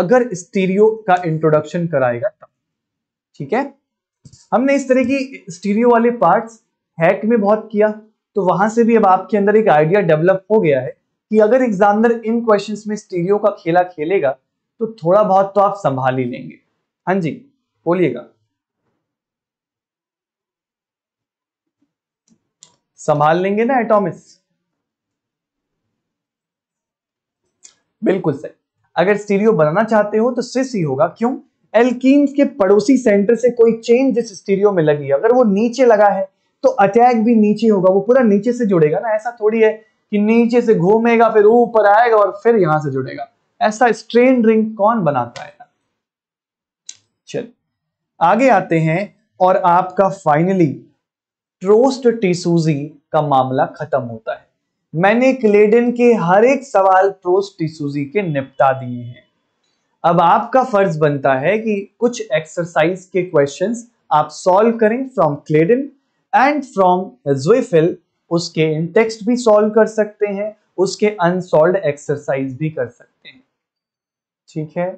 अगर स्टीरियो का इंट्रोडक्शन कराएगा तब ठीक है हमने इस तरह की स्टीरियो वाले पार्ट्स हैक में बहुत किया तो वहां से भी अब आपके अंदर एक आइडिया डेवलप हो गया है कि अगर एग्जामिनर इन क्वेश्चन में स्टीरियो का खेला खेलेगा तो थोड़ा बहुत तो आप संभाल ही लेंगे हाँ जी बोलिएगा संभाल लेंगे ना एटॉमिस बिल्कुल सही अगर स्टीरियो बनाना चाहते हो तो सिस ही होगा क्यों एल्कीन्स के पड़ोसी सेंटर से कोई चेन जिस स्टीरियो में लगी अगर वो नीचे लगा है तो अटैक भी नीचे होगा वो पूरा नीचे से जुड़ेगा ना ऐसा थोड़ी है कि नीचे से घूमेगा फिर ऊपर आएगा और फिर यहां से जुड़ेगा ऐसा स्ट्रेन रिंग कौन बनाता है चल आगे आते हैं और आपका फाइनली ट्रोस्ट टीसूजी का मामला खत्म होता है मैंने क्लेडन के हर एक सवाल प्रोस्ट डिसूजी के निपटा दिए हैं अब आपका फर्ज बनता है कि कुछ एक्सरसाइज के क्वेश्चंस आप सॉल्व करें फ्रॉम क्लेडन एंड फ्रॉम जोफिल उसके इन टेक्स्ट भी सॉल्व कर सकते हैं उसके अनसॉल्व एक्सरसाइज भी कर सकते हैं ठीक है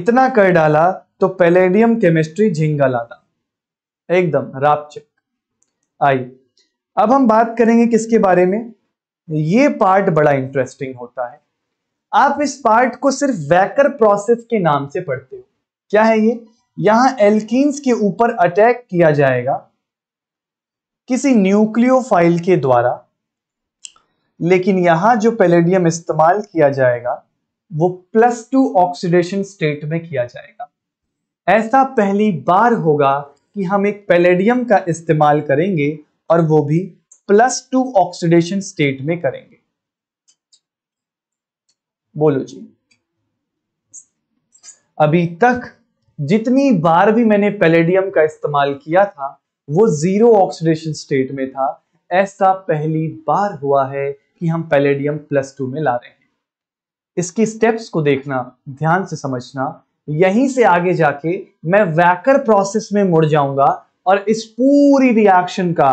इतना कर डाला तो पेलेडियम केमिस्ट्री झिंगा लाता एकदम रापचक आई अब हम बात करेंगे किसके बारे में ये पार्ट बड़ा इंटरेस्टिंग होता है आप इस पार्ट को सिर्फ वैकर प्रोसेस के नाम से पढ़ते हो क्या है ये यहां एल्कीन्स के ऊपर अटैक किया जाएगा किसी न्यूक्लियोफाइल के द्वारा लेकिन यहां जो पेलेडियम इस्तेमाल किया जाएगा वो प्लस टू ऑक्सीडेशन स्टेट में किया जाएगा ऐसा पहली बार होगा कि हम एक पेलेडियम का इस्तेमाल करेंगे और वो भी प्लस टू ऑक्सीडेशन स्टेट में करेंगे बोलो जी अभी तक जितनी बार भी मैंने पेलेडियम का इस्तेमाल किया था वो जीरो ऑक्सीडेशन स्टेट में था ऐसा पहली बार हुआ है कि हम पेलेडियम प्लस टू में ला रहे हैं इसकी स्टेप्स को देखना ध्यान से समझना यहीं से आगे जाके मैं वैकर प्रोसेस में मुड़ जाऊंगा और इस पूरी रिएक्शन का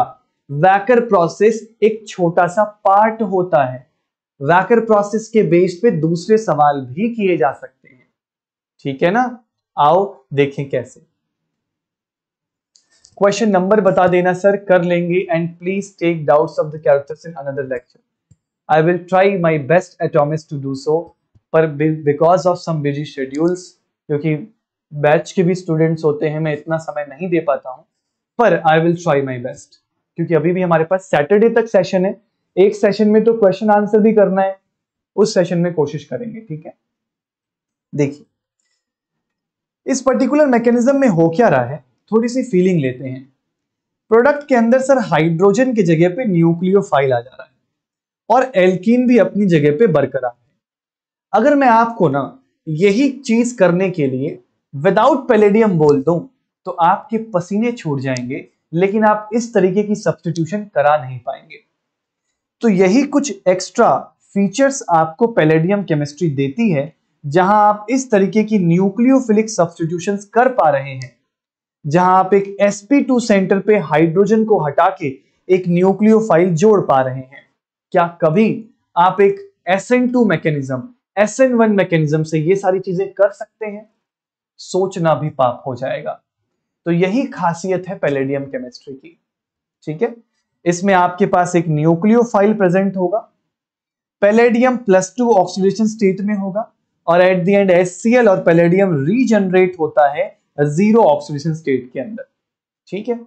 वैकर प्रोसेस एक छोटा सा पार्ट होता है वैकर प्रोसेस के बेस पे दूसरे सवाल भी किए जा सकते हैं ठीक है ना आओ देखें कैसे क्वेश्चन नंबर बता देना सर कर लेंगे and please take doubts of the characters in another lecture I will try my best एटॉमिस टू डू सो पर because of some busy schedules क्योंकि बैच के भी स्टूडेंट्स होते हैं मैं इतना समय नहीं दे पाता हूं पर I will try my best क्योंकि अभी भी हमारे पास सैटरडे तक सेशन है एक सेशन में तो क्वेश्चन आंसर भी करना है उस सेशन में कोशिश करेंगे ठीक है देखिए इस पर्टिकुलर मैकेनिज्म में हो क्या रहा है थोड़ी सी फीलिंग लेते हैं प्रोडक्ट के अंदर सर हाइड्रोजन की जगह पे न्यूक्लियोफाइल आ जा रहा है और एल्कीन भी अपनी जगह पे बरकरार है अगर मैं आपको ना यही चीज करने के लिए विदाउट पेलेडियम बोल दूं तो आपके पसीने छूट जाएंगे लेकिन आप इस तरीके की सब्सटीट्यूशन करा नहीं पाएंगे तो यही कुछ एक्स्ट्रा फीचर्स आपको पैलेडियम केमिस्ट्री देती है जहां आप इस तरीके की न्यूक्लियोफिलिक सब्सटीट्यूशन कर पा रहे हैं जहां आप एक sp2 सेंटर पे हाइड्रोजन को हटा के एक न्यूक्लियोफाइल जोड़ पा रहे हैं क्या कभी आप एक SN2 मैकेनिज्म SN1 मैकेनिज्म से ये सारी चीजें कर सकते हैं सोचना भी पाप हो जाएगा तो यही खासियत है पैलेडियम केमिस्ट्री की ठीक है इसमें आपके पास एक न्यूक्लियोफाइल प्रेजेंट होगा palladium plus two oxidation state में होगा और एट दी एंड एस और पैलेडियम रीजनरेट होता है जीरो ऑक्सीडेशन स्टेट के अंदर ठीक है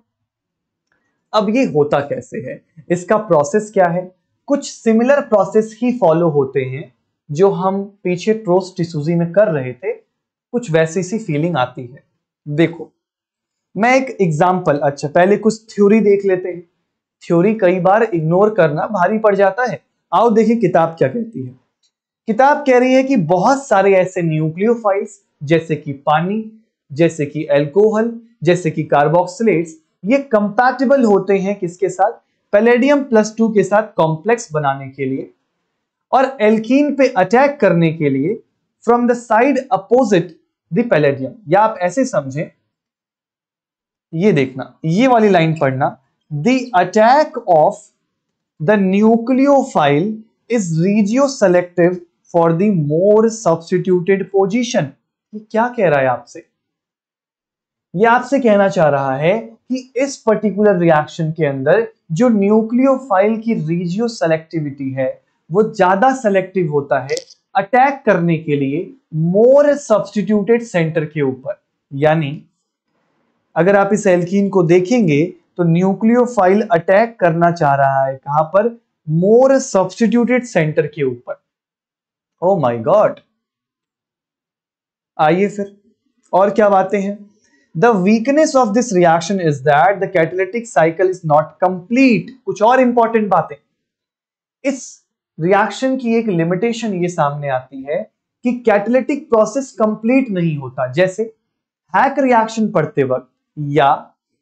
अब ये होता कैसे है इसका प्रोसेस क्या है कुछ सिमिलर प्रोसेस ही फॉलो होते हैं जो हम पीछे ट्रोस्ट में कर रहे थे कुछ वैसी सी फीलिंग आती है देखो मैं एक एग्जाम्पल अच्छा पहले कुछ थ्योरी देख लेते हैं थ्योरी कई बार इग्नोर करना भारी पड़ जाता है आओ देखिए किताब क्या कहती है किताब कह रही है कि बहुत सारे ऐसे न्यूक्लियोफाइल्स जैसे कि पानी जैसे कि एल्कोहल जैसे कि कार्बोक्सिलेट्स ये कंपैटिबल होते हैं किसके साथ पैलेडियम प्लस टू के साथ कॉम्प्लेक्स बनाने के लिए और एल्कीन पे अटैक करने के लिए from the side opposite the palladium या आप ऐसे समझें ये देखना ये वाली लाइन पढ़ना the attack of the nucleophile is regioselective for the more substituted position ये क्या कह रहा है आपसे ये आपसे कहना चाह रहा है कि इस पर्टिकुलर रिएक्शन के अंदर जो न्यूक्लियोफाइल की रीजियो सेलेक्टिविटी है वो ज्यादा सेलेक्टिव होता है अटैक करने के लिए मोर सब्सटीट्यूटेड सेंटर के ऊपर यानी अगर आप इस एल्कीन को देखेंगे तो न्यूक्लियोफाइल अटैक करना चाह रहा है कहां पर मोर सब्सटीट्यूटेड सेंटर के ऊपर ओ माय गॉड आइए फिर और क्या बातें हैं the weakness of this reaction is that the catalytic cycle is not complete कुछ और इंपॉर्टेंट बातें इस रिएक्शन की एक लिमिटेशन ये सामने आती है कि कैटलेटिक प्रोसेस कंप्लीट नहीं होता जैसे हैक रिएक्शन पढ़ते वक्त या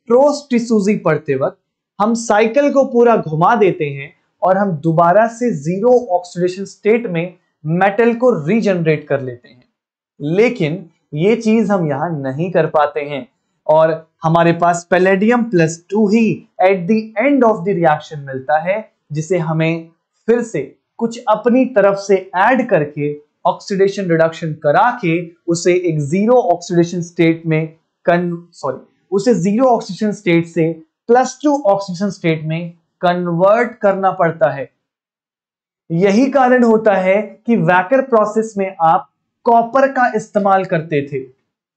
प्रोस्टिसूजी पढ़ते वक्त हम साइकिल को पूरा घुमा देते हैं और हम दोबारा से जीरो ऑक्सीडेशन स्टेट में मेटल को रीजनरेट कर लेते हैं लेकिन ये चीज हम यहाँ नहीं कर पाते हैं और हमारे पास पैलेडियम प्लस टू ही at the end of the reaction मिलता है जिसे हमें फिर से कुछ अपनी तरफ से ऐड करके ऑक्सीडेशन रिडक्शन करा के उसे एक जीरो ऑक्सीडेशन स्टेट में कन सॉरी उसे जीरो ऑक्सीजन स्टेट से प्लस टू ऑक्सीजन स्टेट में कन्वर्ट करना पड़ता है यही कारण होता है कि वैकर प्रोसेस में आप कॉपर का इस्तेमाल करते थे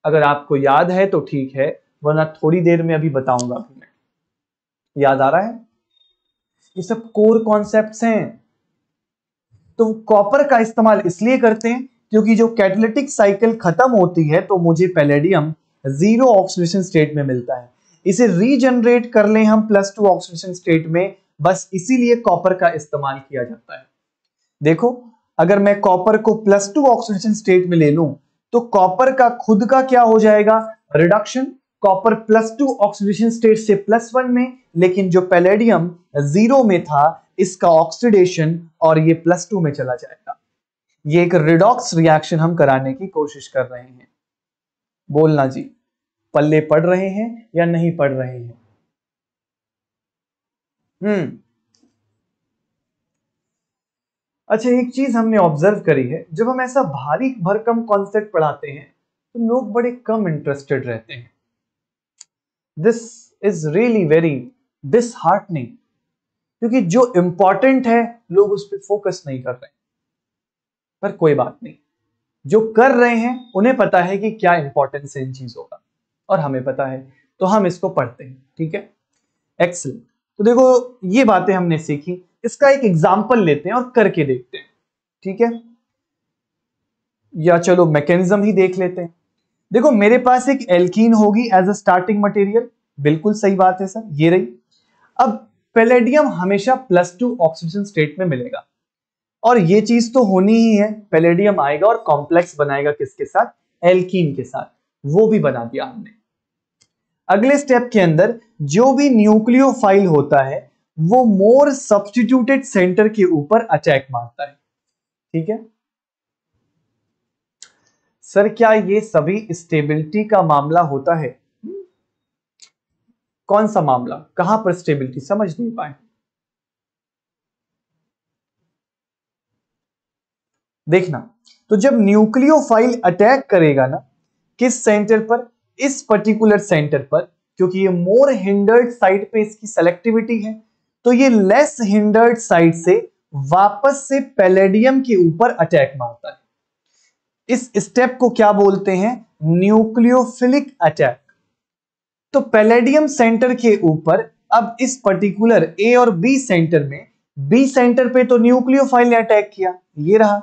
अगर आपको याद है तो ठीक है वरना थोड़ी देर में अभी बताऊंगा मैं याद आ रहा है ये सब कोर कॉन्सेप्ट्स हैं तो कॉपर का इस्तेमाल इसलिए करते हैं क्योंकि जो कैटलिटिक साइकिल खत्म होती है तो मुझे पैलेडियम जीरो ऑक्सीडेशन स्टेट में मिलता है इसे रीजनरेट कर लें हम प्लस टू ऑक्सीडेशन स्टेट में बस इसीलिए कॉपर का इस्तेमाल किया जाता है देखो अगर मैं कॉपर को प्लस टू ऑक्सीडेशन स्टेट में ले लू तो कॉपर का खुद का क्या हो जाएगा reduction copper plus two oxidation state से प्लस वन में लेकिन जो पैलेडियम जीरो में था इसका ऑक्सीडेशन और ये प्लस टू में चला जाएगा ये एक रिडॉक्स रिएक्शन हम कराने की कोशिश कर रहे हैं बोलना जी पल्ले पढ़ रहे हैं या नहीं पढ़ रहे हैं हम्म अच्छा एक चीज हमने ऑब्जर्व करी है जब हम ऐसा भारी भरकम कॉन्सेप्ट पढ़ाते हैं तो लोग बड़े कम इंटरेस्टेड रहते हैं this is really very disheartening क्योंकि जो इंपॉर्टेंट है लोग उस पर फोकस नहीं कर रहे पर कोई बात नहीं जो कर रहे हैं उन्हें पता है कि क्या इंपॉर्टेंस है इन चीजों का और हमें पता है तो हम इसको पढ़ते हैं ठीक है एक्सल तो देखो ये बातें हमने सीखी इसका एक एग्जाम्पल लेते हैं और करके देखते हैं ठीक है या चलो मैकेनिज्म ही देख लेते हैं देखो मेरे पास एक एल्कीन होगी एज अ स्टार्टिंग मटेरियल बिल्कुल सही बात है सर ये रही अब पेलेडियम हमेशा प्लस टू ऑक्सीजन स्टेट में मिलेगा और ये चीज तो होनी ही है पेलेडियम आएगा और कॉम्प्लेक्स बनाएगा किसके साथ एल्कीन के साथ वो भी बना दिया हमने अगले स्टेप के अंदर जो भी न्यूक्लियोफाइल होता है वो मोर सब्सटीट्यूटेड सेंटर के ऊपर अटैक मारता है ठीक है सर क्या ये सभी स्टेबिलिटी का मामला होता है कौन सा मामला कहां पर स्टेबिलिटी समझ नहीं पाए देखना तो जब न्यूक्लियोफाइल अटैक करेगा ना किस सेंटर पर इस पर्टिकुलर सेंटर पर क्योंकि ये मोर हिंडर्ड साइड पे इसकी सेलेक्टिविटी है तो ये लेस हिंडर्ड साइड से वापस से पैलेडियम के ऊपर अटैक मारता है इस स्टेप को क्या बोलते हैं न्यूक्लियोफिलिक अटैक तो पैलेडियम सेंटर के ऊपर अब इस पर्टिकुलर ए और बी सेंटर में बी सेंटर पे तो न्यूक्लियोफाइल ने अटैक किया ये रहा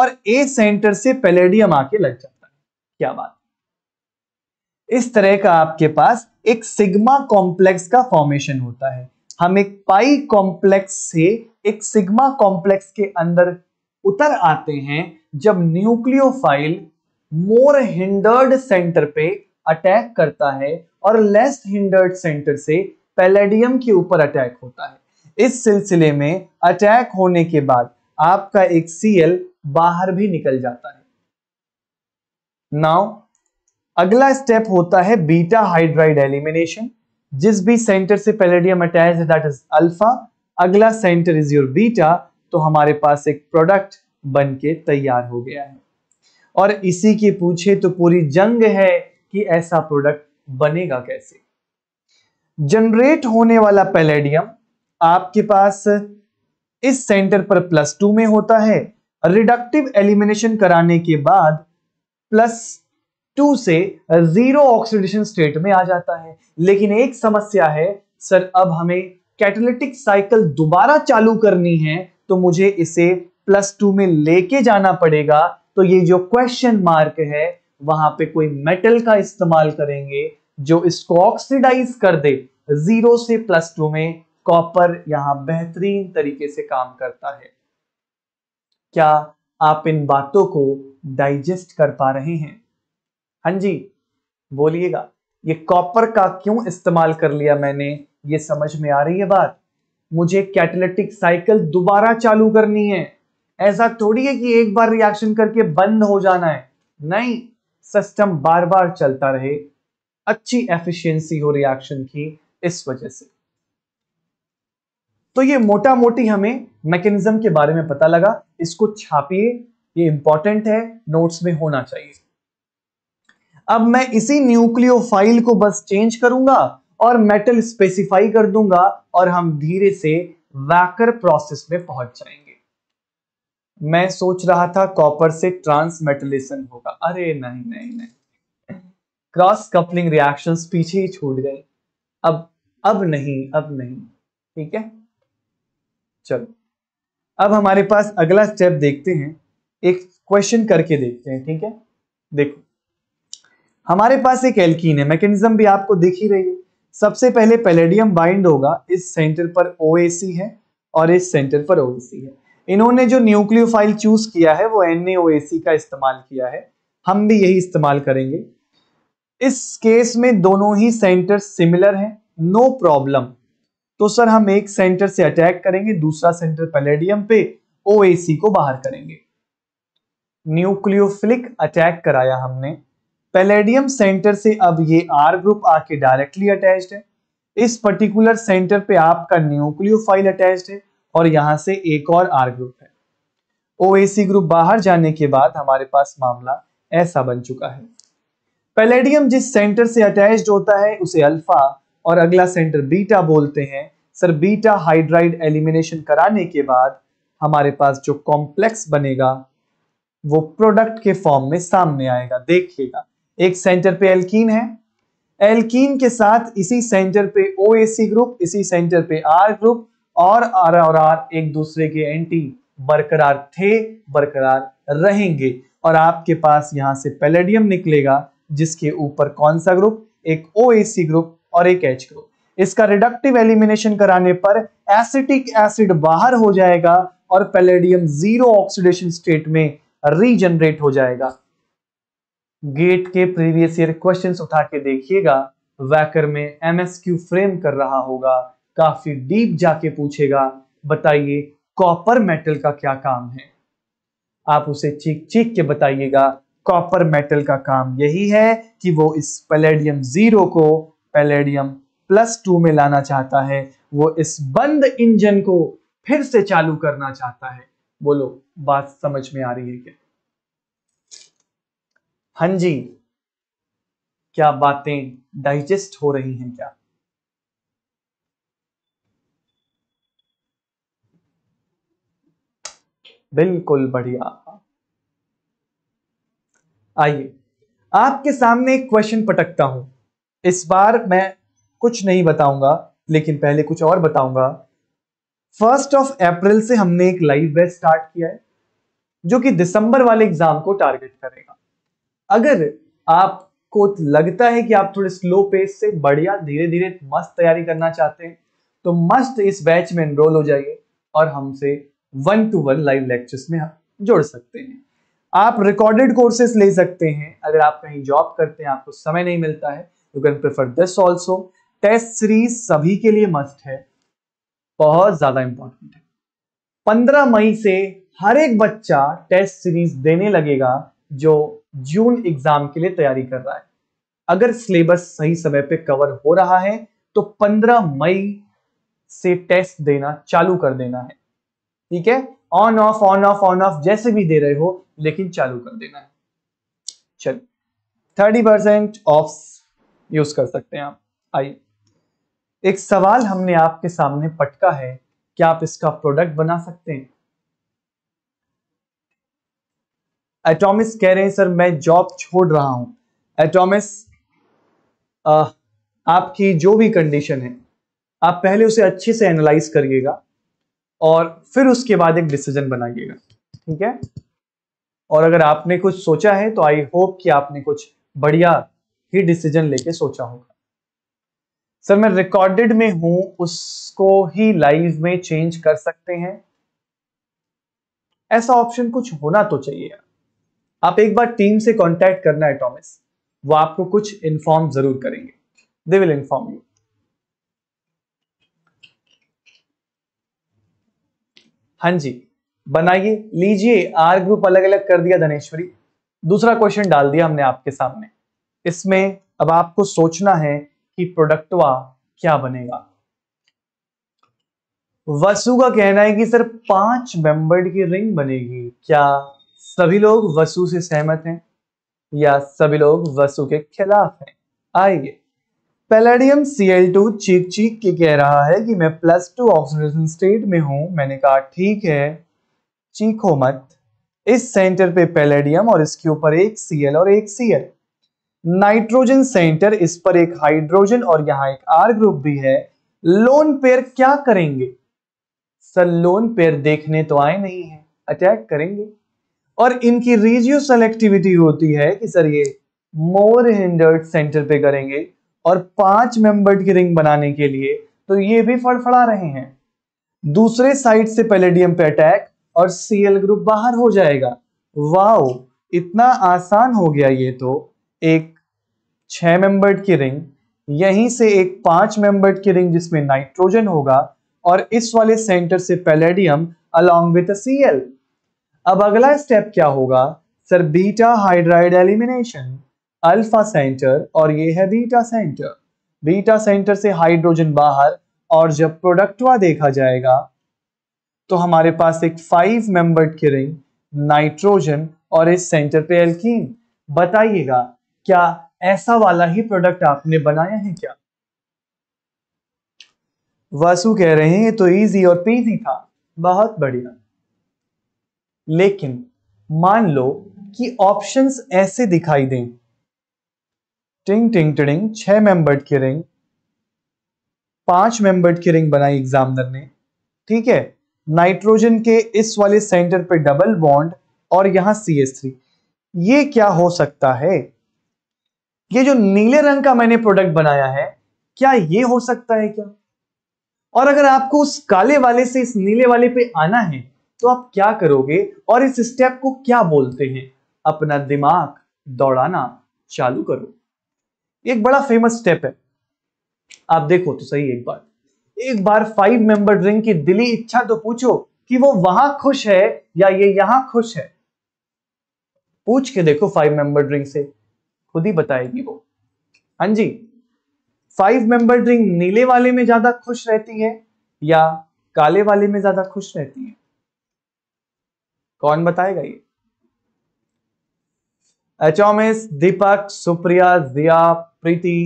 और ए सेंटर से पैलेडियम आके लग जाता है क्या बात इस तरह का आपके पास एक सिग्मा कॉम्प्लेक्स का फॉर्मेशन होता है हम एक पाई कॉम्प्लेक्स से एक सिग्मा कॉम्प्लेक्स के अंदर उतर आते हैं जब न्यूक्लियोफाइल मोर हिंडर्ड सेंटर पे अटैक करता है और लेस हिंडर्ड सेंटर से पैलेडियम के ऊपर अटैक होता है इस सिलसिले में अटैक होने के बाद आपका एक सीएल बाहर भी निकल जाता है नाउ अगला स्टेप होता है बीटा हाइड्राइड एलिमिनेशन जिस भी सेंटर से पैलेडियम अटैच है दैट इज अल्फा अगला सेंटर इज योर बीटा तो हमारे पास एक प्रोडक्ट बन के तैयार हो गया है और इसी के पूछे तो पूरी जंग है कि ऐसा प्रोडक्ट बनेगा कैसे जनरेट होने वाला पैलेडियम आपके पास इस सेंटर पर प्लस टू में होता है रिडक्टिव एलिमिनेशन कराने के बाद प्लस टू से जीरो ऑक्सीडेशन स्टेट में आ जाता है लेकिन एक समस्या है सर अब हमें कैटलिटिक साइकिल दोबारा चालू करनी है तो मुझे इसे प्लस टू में लेके जाना पड़ेगा तो ये जो क्वेश्चन मार्क है वहां पे कोई मेटल का इस्तेमाल करेंगे जो इसको ऑक्सीडाइज कर दे जीरो से प्लस टू में कॉपर यहां बेहतरीन तरीके से काम करता है क्या आप इन बातों को डाइजेस्ट कर पा रहे हैं हाँ जी बोलिएगा ये कॉपर का क्यों इस्तेमाल कर लिया मैंने ये समझ में आ रही है बात मुझे कैटलेटिक साइकिल दोबारा चालू करनी है ऐसा थोड़ी है कि एक बार रिएक्शन करके बंद हो जाना है नहीं सिस्टम बार बार चलता रहे अच्छी एफिशिएंसी हो रिएक्शन की इस वजह से तो ये मोटा मोटी हमें मैकेनिज्म के बारे में पता लगा इसको छापिए ये इंपॉर्टेंट है नोट्स में होना चाहिए अब मैं इसी न्यूक्लियोफाइल को बस चेंज करूंगा और मेटल स्पेसिफाई कर दूंगा और हम धीरे से वैकर प्रोसेस में पहुंच जाएंगे मैं सोच रहा था कॉपर से ट्रांसमेटलेशन होगा अरे नहीं नहीं नहीं क्रॉस कपलिंग रिएक्शन पीछे ही छूट गए अब अब नहीं अब नहीं ठीक है चलो अब हमारे पास अगला स्टेप देखते हैं एक क्वेश्चन करके देखते हैं ठीक है देखो हमारे पास एक एल्कीन है मैकेनिज्म भी आपको दिख ही रही है सबसे पहले पेलेडियम बाइंड होगा इस सेंटर पर ओ है और इस सेंटर पर ओ है इन्होंने जो न्यूक्लियोफाइल चूज किया है वो एन का इस्तेमाल किया है हम भी यही इस्तेमाल करेंगे इस केस में दोनों ही सेंटर सिमिलर हैं नो प्रॉब्लम तो सर हम एक सेंटर से अटैक करेंगे दूसरा सेंटर पेलेडियम पे ओ को बाहर करेंगे न्यूक्लियोफिलिक अटैक कराया हमने पैलेडियम सेंटर से अब ये आर ग्रुप आके डायरेक्टली अटैच्ड है इस पर्टिकुलर सेंटर पे आपका फाइल अटैच्ड है और यहां से एक और आर ग्रुप है ओएसी ग्रुप बाहर जाने के बाद हमारे पास मामला ऐसा बन चुका है पैलेडियम जिस सेंटर से अटैच्ड होता है उसे अल्फा और अगला सेंटर बीटा बोलते हैं सर बीटा हाइड्राइड एलिमिनेशन कराने के बाद हमारे पास जो कॉम्प्लेक्स बनेगा वो प्रोडक्ट के फॉर्म में सामने आएगा देखिएगा एक सेंटर पे एल्कीन है एल्कीन के साथ इसी सेंटर पे ओ ग्रुप इसी सेंटर पे आर ग्रुप और आर और आर एक दूसरे के एंटी बरकरार थे बरकरार रहेंगे और आपके पास यहां से पेलेडियम निकलेगा जिसके ऊपर कौन सा ग्रुप एक ओ ग्रुप और एक एच ग्रुप इसका रिडक्टिव एलिमिनेशन कराने पर एसिटिक एसिड बाहर हो जाएगा और पेलेडियम जीरो ऑक्सीडेशन स्टेट में रीजनरेट हो जाएगा गेट के प्रीवियस ईयर क्वेश्चंस उठा के देखिएगा वैकर में एमएसक्यू फ्रेम कर रहा होगा काफी डीप जाके पूछेगा बताइए कॉपर मेटल का क्या काम है आप उसे चीख चीख के बताइएगा कॉपर मेटल का काम यही है कि वो इस पैलेडियम जीरो को पैलेडियम प्लस टू में लाना चाहता है वो इस बंद इंजन को फिर से चालू करना चाहता है बोलो बात समझ में आ रही है क्या हाँ जी क्या बातें डाइजेस्ट हो रही हैं क्या बिल्कुल बढ़िया आइए आपके सामने एक क्वेश्चन पटकता हूं इस बार मैं कुछ नहीं बताऊंगा लेकिन पहले कुछ और बताऊंगा फर्स्ट ऑफ अप्रैल से हमने एक लाइव बेस्ट स्टार्ट किया है जो कि दिसंबर वाले एग्जाम को टारगेट करेगा अगर आपको लगता है कि आप थोड़े स्लो पेस से बढ़िया धीरे धीरे मस्त तैयारी करना चाहते हैं तो मस्त इस बैच में एनरोल हो जाइए और हमसे one to one live lectures में जुड़ सकते हैं आप रिकॉर्डेड कोर्सेज ले सकते हैं अगर आप कहीं जॉब करते हैं आपको समय नहीं मिलता है you can prefer this also test series सभी के लिए मस्ट है बहुत ज्यादा इंपॉर्टेंट है पंद्रह मई से हर एक बच्चा टेस्ट सीरीज देने लगेगा जो जून एग्जाम के लिए तैयारी कर रहा है अगर सिलेबस सही समय पे कवर हो रहा है तो 15 मई से टेस्ट देना चालू कर देना है ठीक है on off on off on off जैसे भी दे रहे हो लेकिन चालू कर देना है चल थर्टी परसेंट ऑफ यूज कर सकते हैं आप आइए एक सवाल हमने आपके सामने पटका है क्या आप इसका प्रोडक्ट बना सकते हैं एटोमिस कह रहे हैं सर मैं जॉब छोड़ रहा हूं एटोमिस आपकी जो भी कंडीशन है आप पहले उसे अच्छे से एनालाइज करिएगा और फिर उसके बाद एक डिसीजन बनाइएगा ठीक है और अगर आपने कुछ सोचा है तो आई होप कि आपने कुछ बढ़िया ही डिसीजन लेके सोचा होगा सर मैं रिकॉर्डेड में हूं उसको ही लाइव में चेंज कर सकते हैं ऐसा ऑप्शन कुछ होना तो चाहिए यार आप एक बार टीम से कॉन्टेक्ट करना है टॉमिस वो आपको कुछ इन्फॉर्म जरूर करेंगे दे विल इन्फॉर्म यू हां जी बनाइए लीजिए आर ग्रुप अलग अलग कर दिया धनेश्वरी दूसरा क्वेश्चन डाल दिया हमने आपके सामने इसमें अब आपको सोचना है कि प्रोडक्टवा क्या बनेगा वसु का कहना है कि सर पांच मेंबर्ड की रिंग बनेगी क्या सभी लोग वसु से सहमत हैं या सभी लोग वसु के खिलाफ हैं आइए पेलेडियम टू चीख चीख के कह रहा है कि मैं प्लस टू ऑक्सीडेशन स्टेट में हूं मैंने कहा ठीक है चीखो मत इस सेंटर पे पेलेडियम और इसके ऊपर एक सीएल और एक सीएल नाइट्रोजन सेंटर इस पर एक हाइड्रोजन और यहां एक आर ग्रुप भी है लोन पेयर क्या करेंगे सर लोन पेयर देखने तो आए नहीं है अटैक करेंगे और इनकी रीजियो सेलेक्टिविटी होती है कि सर ये मोर हिंडर्ड सेंटर पे करेंगे और पांच मेंबर्ड की रिंग बनाने के लिए तो ये भी फड़फड़ा रहे हैं दूसरे साइड से पेलेडियम पे अटैक और सीएल ग्रुप बाहर हो जाएगा वाओ इतना आसान हो गया ये तो एक छह मेंबर्ड की रिंग यहीं से एक पांच मेंबर्ड की रिंग जिसमें नाइट्रोजन होगा और इस वाले सेंटर से पेलेडियम अलोंग विथ सीएल अब अगला स्टेप क्या होगा sir beta hydride elimination alpha centre और ये है बीटा सेंटर बीटा सेंटर से हाइड्रोजन बाहर और जब प्रोडक्टवा देखा जाएगा तो हमारे पास एक फाइव मेंबर्ड की रिंग नाइट्रोजन और इस सेंटर पे एल्कीन बताइएगा क्या ऐसा वाला ही प्रोडक्ट आपने बनाया है क्या वासु कह रहे हैं ये तो इजी और पीजी था बहुत बढ़िया लेकिन मान लो कि ऑप्शंस ऐसे दिखाई दें टिंग टिंग टिंग छह मेंबर्ड की रिंग पांच मेंबर्ड की रिंग बनाई एग्जामिनर ने ठीक है नाइट्रोजन के इस वाले सेंटर पे डबल बॉन्ड और यहां सी एस थ्री ये क्या हो सकता है ये जो नीले रंग का मैंने प्रोडक्ट बनाया है क्या ये हो सकता है क्या और अगर आपको उस काले वाले से इस नीले वाले पे आना है तो आप क्या करोगे और इस स्टेप को क्या बोलते हैं अपना दिमाग दौड़ाना चालू करो एक बड़ा फेमस स्टेप है आप देखो तो सही एक बार एक बार फाइव मेंबर ड्रिंक की दिली इच्छा तो पूछो कि वो वहां खुश है या ये यहां खुश है पूछ के देखो फाइव मेंबर ड्रिंक से खुद ही बताएगी वो हाँ जी फाइव मेंबर ड्रिंक नीले वाले में ज्यादा खुश रहती है या काले वाले में ज्यादा खुश रहती है कौन बताएगा ये एचोमिस दीपक सुप्रिया दिया प्रीति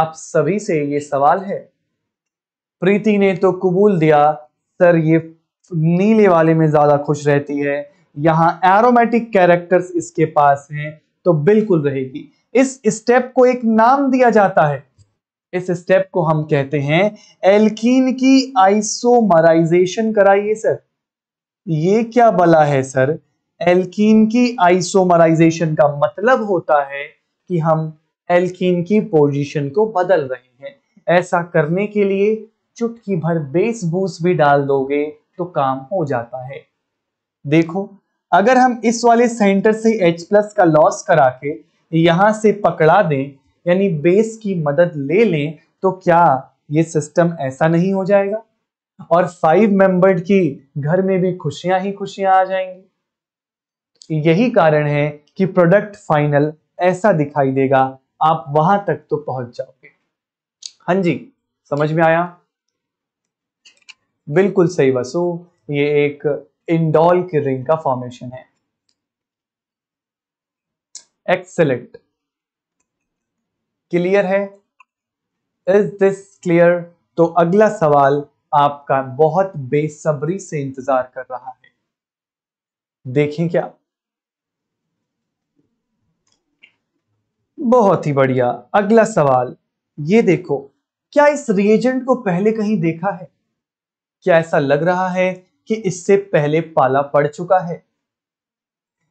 आप सभी से ये सवाल है प्रीति ने तो कबूल दिया सर ये नीले वाले में ज्यादा खुश रहती है यहां एरोमेटिक कैरेक्टर्स इसके पास हैं तो बिल्कुल रहेगी इस स्टेप को एक नाम दिया जाता है इस स्टेप को हम कहते हैं एल्कीन की आइसोमराइजेशन कराइए सर ये क्या बला है सर एल्कीन की आइसोमराइजेशन का मतलब होता है कि हम एल्कीन की पोजीशन को बदल रहे हैं ऐसा करने के लिए चुटकी भर बेस बूस भी डाल दोगे तो काम हो जाता है देखो अगर हम इस वाले सेंटर से H प्लस का लॉस करा के यहां से पकड़ा दें यानी बेस की मदद ले लें तो क्या ये सिस्टम ऐसा नहीं हो जाएगा और फाइव मेंबर्ड की घर में भी खुशियां ही खुशियां आ जाएंगी यही कारण है कि प्रोडक्ट फाइनल ऐसा दिखाई देगा आप वहां तक तो पहुंच जाओगे हाँ जी समझ में आया बिल्कुल सही वसु ये एक इंडोल की रिंग का फॉर्मेशन है एक्सेलेंट क्लियर है इज दिस क्लियर तो अगला सवाल आपका बहुत बेसब्री से इंतजार कर रहा है देखें क्या बहुत ही बढ़िया अगला सवाल ये देखो क्या इस रिएजेंट को पहले कहीं देखा है क्या ऐसा लग रहा है कि इससे पहले पाला पड़ चुका है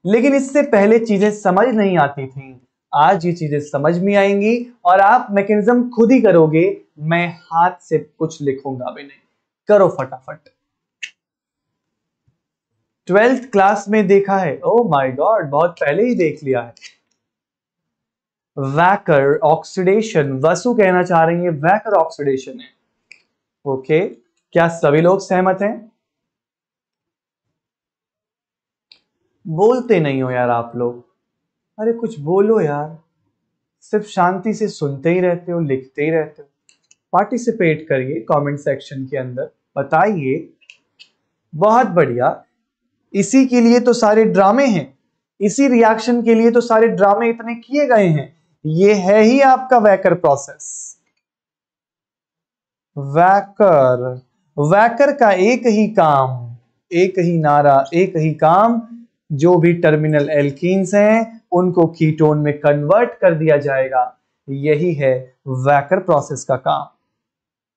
लेकिन इससे पहले चीजें समझ नहीं आती थी आज ये चीजें समझ में आएंगी और आप मैकेनिज्म खुद ही करोगे मैं हाथ से कुछ लिखूंगा भी नहीं करो फटाफट ट्वेल्थ क्लास में देखा है ओ माई गॉड बहुत पहले ही देख लिया है वैकर ऑक्सीडेशन वसु कहना चाह रही है वैकर ऑक्सीडेशन है ओके okay. क्या सभी लोग सहमत हैं बोलते नहीं हो यार आप लोग अरे कुछ बोलो यार सिर्फ शांति से सुनते ही रहते हो लिखते ही रहते हो पार्टिसिपेट करिए कमेंट सेक्शन के अंदर बताइए बहुत बढ़िया इसी के लिए तो सारे ड्रामे हैं इसी रिएक्शन के लिए तो सारे ड्रामे इतने किए गए हैं ये है ही आपका वैकर प्रोसेस वैकर वैकर का एक ही काम एक ही नारा एक ही काम जो भी टर्मिनल एल्किन्स हैं उनको कीटोन में कन्वर्ट कर दिया जाएगा यही है वैकर प्रोसेस का काम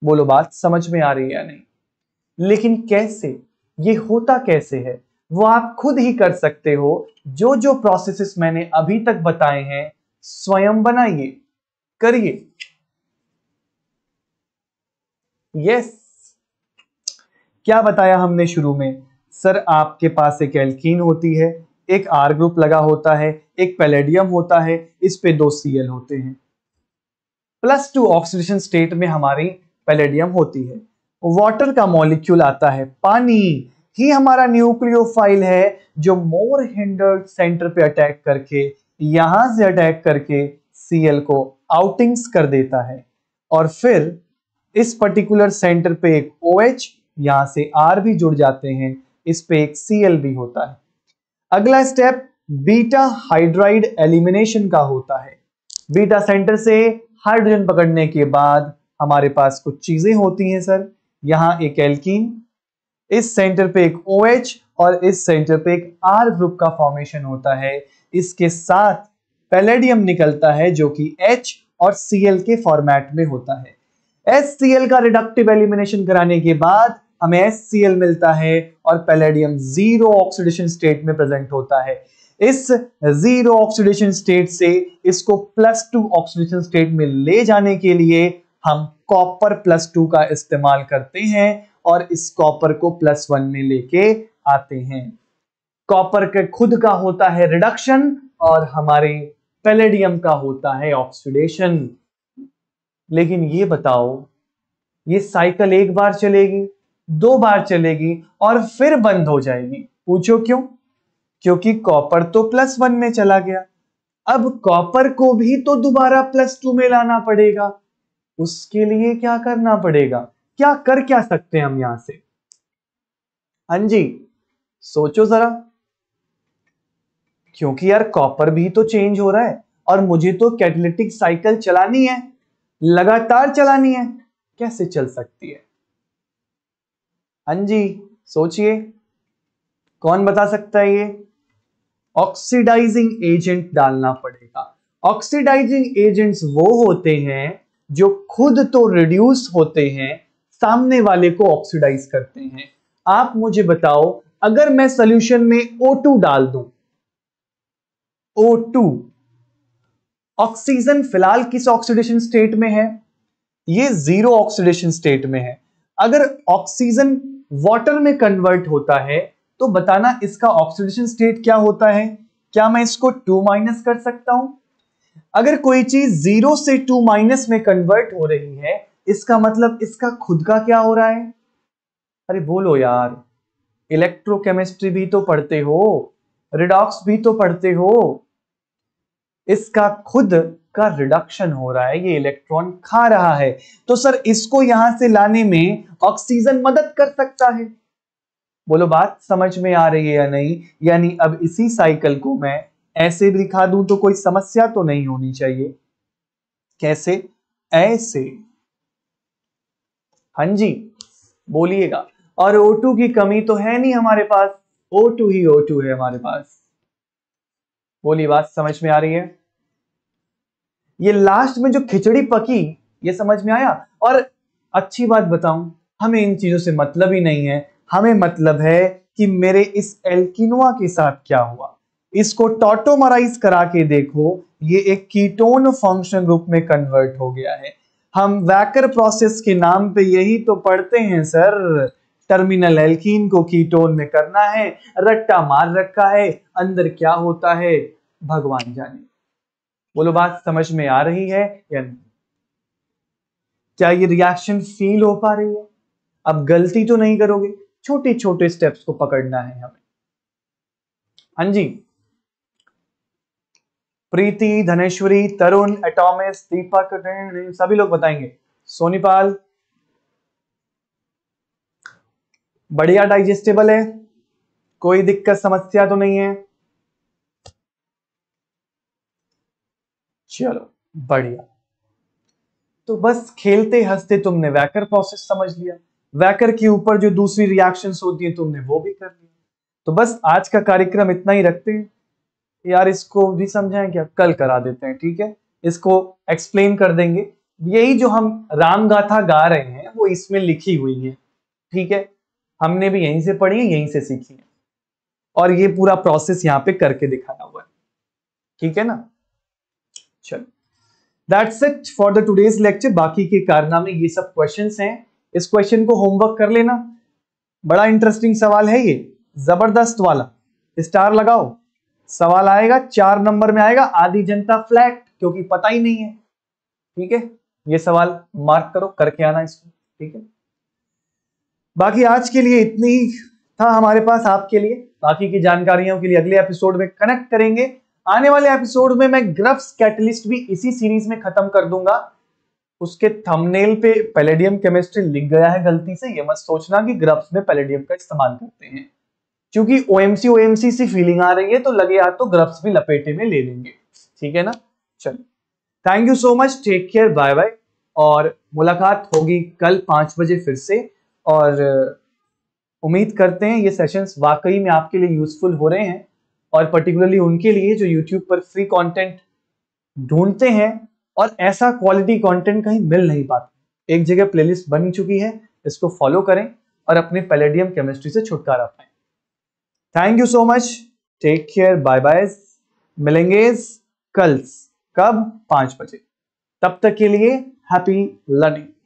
बोलो बात समझ में आ रही है या नहीं लेकिन कैसे ये होता कैसे है वो आप खुद ही कर सकते हो जो जो प्रोसेसेस मैंने अभी तक बताए हैं स्वयं बनाइए करिए यस क्या बताया हमने शुरू में सर आपके पास एक एल्कीन होती है एक आर ग्रुप लगा होता है एक पैलेडियम होता है इस पे दो सीएल होते हैं प्लस टू ऑक्सीडेशन स्टेट में हमारी पैलेडियम होती है वाटर का मॉलिक्यूल आता है पानी ही हमारा न्यूक्लियोफाइल है जो मोर हिंडर्ड सेंटर पे अटैक करके यहां से अटैक करके सीएल को आउटिंग्स कर देता है और फिर इस पर्टिकुलर सेंटर पे एक ओ OH यहां से आर भी जुड़ जाते हैं इस पे एक सीएल भी होता है अगला स्टेप बीटा हाइड्राइड एलिमिनेशन का होता है बीटा सेंटर से हाइड्रोजन पकड़ने के बाद हमारे पास कुछ चीजें होती हैं सर यहां एक एल्कीन इस सेंटर पे एक ओ OH और इस सेंटर पे एक आर ग्रुप का फॉर्मेशन होता है इसके साथ पैलेडियम निकलता है जो कि एच और सीएल के फॉर्मेट में होता है एस का रिडक्टिव एलिमिनेशन कराने के बाद हमें एस मिलता है और पैलेडियम जीरो ऑक्सीडेशन स्टेट में प्रेजेंट होता है इस जीरो ऑक्सीडेशन स्टेट से इसको प्लस टू ऑक्सीडेशन स्टेट में ले जाने के लिए हम कॉपर प्लस टू का इस्तेमाल करते हैं और इस कॉपर को प्लस वन में लेके आते हैं कॉपर के खुद का होता है रिडक्शन और हमारे पेलेडियम का होता है ऑक्सीडेशन लेकिन ये बताओ ये साइकिल एक बार चलेगी दो बार चलेगी और फिर बंद हो जाएगी पूछो क्यों क्योंकि कॉपर तो प्लस वन में चला गया अब कॉपर को भी तो दोबारा प्लस टू में लाना पड़ेगा उसके लिए क्या करना पड़ेगा क्या कर क्या सकते हैं हम यहां से हाँ जी सोचो जरा क्योंकि यार कॉपर भी तो चेंज हो रहा है और मुझे तो कैटलिटिक साइकिल चलानी है लगातार चलानी है कैसे चल सकती है हाँ जी सोचिए कौन बता सकता है ये ऑक्सीडाइजिंग एजेंट डालना पड़ेगा ऑक्सीडाइजिंग एजेंट्स वो होते हैं जो खुद तो रिड्यूस होते हैं सामने वाले को ऑक्सीडाइज करते हैं आप मुझे बताओ अगर मैं सोल्यूशन में O2 डाल दूं O2 ऑक्सीजन फिलहाल किस ऑक्सीडेशन स्टेट में है ये जीरो ऑक्सीडेशन स्टेट में है अगर ऑक्सीजन वाटर में कन्वर्ट होता है तो बताना इसका ऑक्सीडेशन स्टेट क्या होता है क्या मैं इसको टू माइनस कर सकता हूं अगर कोई चीज जीरो से टू माइनस में कन्वर्ट हो रही है इसका मतलब इसका खुद का क्या हो रहा है अरे बोलो यार इलेक्ट्रोकेमिस्ट्री भी तो पढ़ते हो रिडॉक्स भी तो पढ़ते हो इसका खुद का रिडक्शन हो रहा है ये इलेक्ट्रॉन खा रहा है तो सर इसको यहां से लाने में ऑक्सीजन मदद कर सकता है बोलो बात समझ में आ रही है या नहीं यानी अब इसी साइकिल को मैं ऐसे दिखा दूं तो कोई समस्या तो नहीं होनी चाहिए कैसे ऐसे हां जी बोलिएगा और O2 की कमी तो है नहीं हमारे पास O2 ही O2 है हमारे पास बोली बात समझ में आ रही है ये लास्ट में जो खिचड़ी पकी ये समझ में आया और अच्छी बात बताऊं हमें इन चीजों से मतलब ही नहीं है हमें मतलब है कि मेरे इस एल्किनोआ के साथ क्या हुआ इसको टोटोमराइज करा के देखो ये एक कीटोन फंक्शन रूप में कन्वर्ट हो गया है हम वैकर प्रोसेस के नाम पे यही तो पढ़ते हैं सर टर्मिनल एल्कीन को कीटोन में करना है रट्टा मार रखा है अंदर क्या होता है भगवान जाने बोलो बात समझ में आ रही है या नहीं क्या ये रिएक्शन फील हो पा रही है अब गलती तो नहीं करोगे छोटे छोटे स्टेप्स को पकड़ना है हमें हाँ जी प्रीति धनेश्वरी तरुण एटॉमिस दीपक सभी लोग बताएंगे सोनीपाल बढ़िया डाइजेस्टेबल है कोई दिक्कत समस्या तो नहीं है चलो बढ़िया तो बस खेलते हंसते तुमने वैकर प्रोसेस समझ लिया वैकर के ऊपर जो दूसरी रिएक्शंस होती है तुमने वो भी कर लिया तो बस आज का कार्यक्रम इतना ही रखते हैं यार इसको भी समझाएं क्या कल करा देते हैं ठीक है इसको एक्सप्लेन कर देंगे यही जो हम राम गाथा गा रहे हैं वो इसमें लिखी हुई है ठीक है हमने भी यहीं से पढ़ी है यहीं से सीखी है और ये पूरा प्रोसेस यहाँ पे करके दिखाया हुआ है ठीक है ना चलो that's it for the today's lecture बाकी के कारनामे ये सब क्वेश्चन हैं इस क्वेश्चन को होमवर्क कर लेना बड़ा इंटरेस्टिंग सवाल है ये जबरदस्त वाला स्टार लगाओ सवाल आएगा चार नंबर में आएगा आदि जनता फ्लैट क्योंकि पता ही नहीं है ठीक है ये सवाल मार्क करो करके आना इसको ठीक है बाकी आज के लिए इतनी ही था हमारे पास आपके लिए बाकी की जानकारियों के लिए अगले एपिसोड में कनेक्ट करेंगे आने वाले एपिसोड में मैं ग्रफ्स कैटलिस्ट भी इसी सीरीज में खत्म कर दूंगा उसके थंबनेल पे पैलेडियम केमिस्ट्री लिख गया है गलती से ये मत सोचना कि ग्रफ्स में पैलेडियम का इस्तेमाल करते हैं क्योंकि ओएमसी ओएमसी सी फीलिंग आ रही है तो लगे आ तो ग्रब्स भी लपेटे में ले लेंगे ठीक है ना चलो thank you so much take care bye bye और मुलाकात होगी कल पांच बजे फिर से और उम्मीद करते हैं ये सेशंस वाकई में आपके लिए यूजफुल हो रहे हैं और पर्टिकुलरली उनके लिए जो यूट्यूब पर फ्री कंटेंट ढूंढते हैं और ऐसा क्वालिटी कंटेंट कहीं मिल नहीं पाता एक जगह प्लेलिस्ट बन चुकी है इसको फॉलो करें और अपने पैलेडियम केमिस्ट्री से छुटकारा पाएं thank you so much take care bye bye मिलेंगे कल कब पांच बजे तब तक के लिए हैप्पी लर्निंग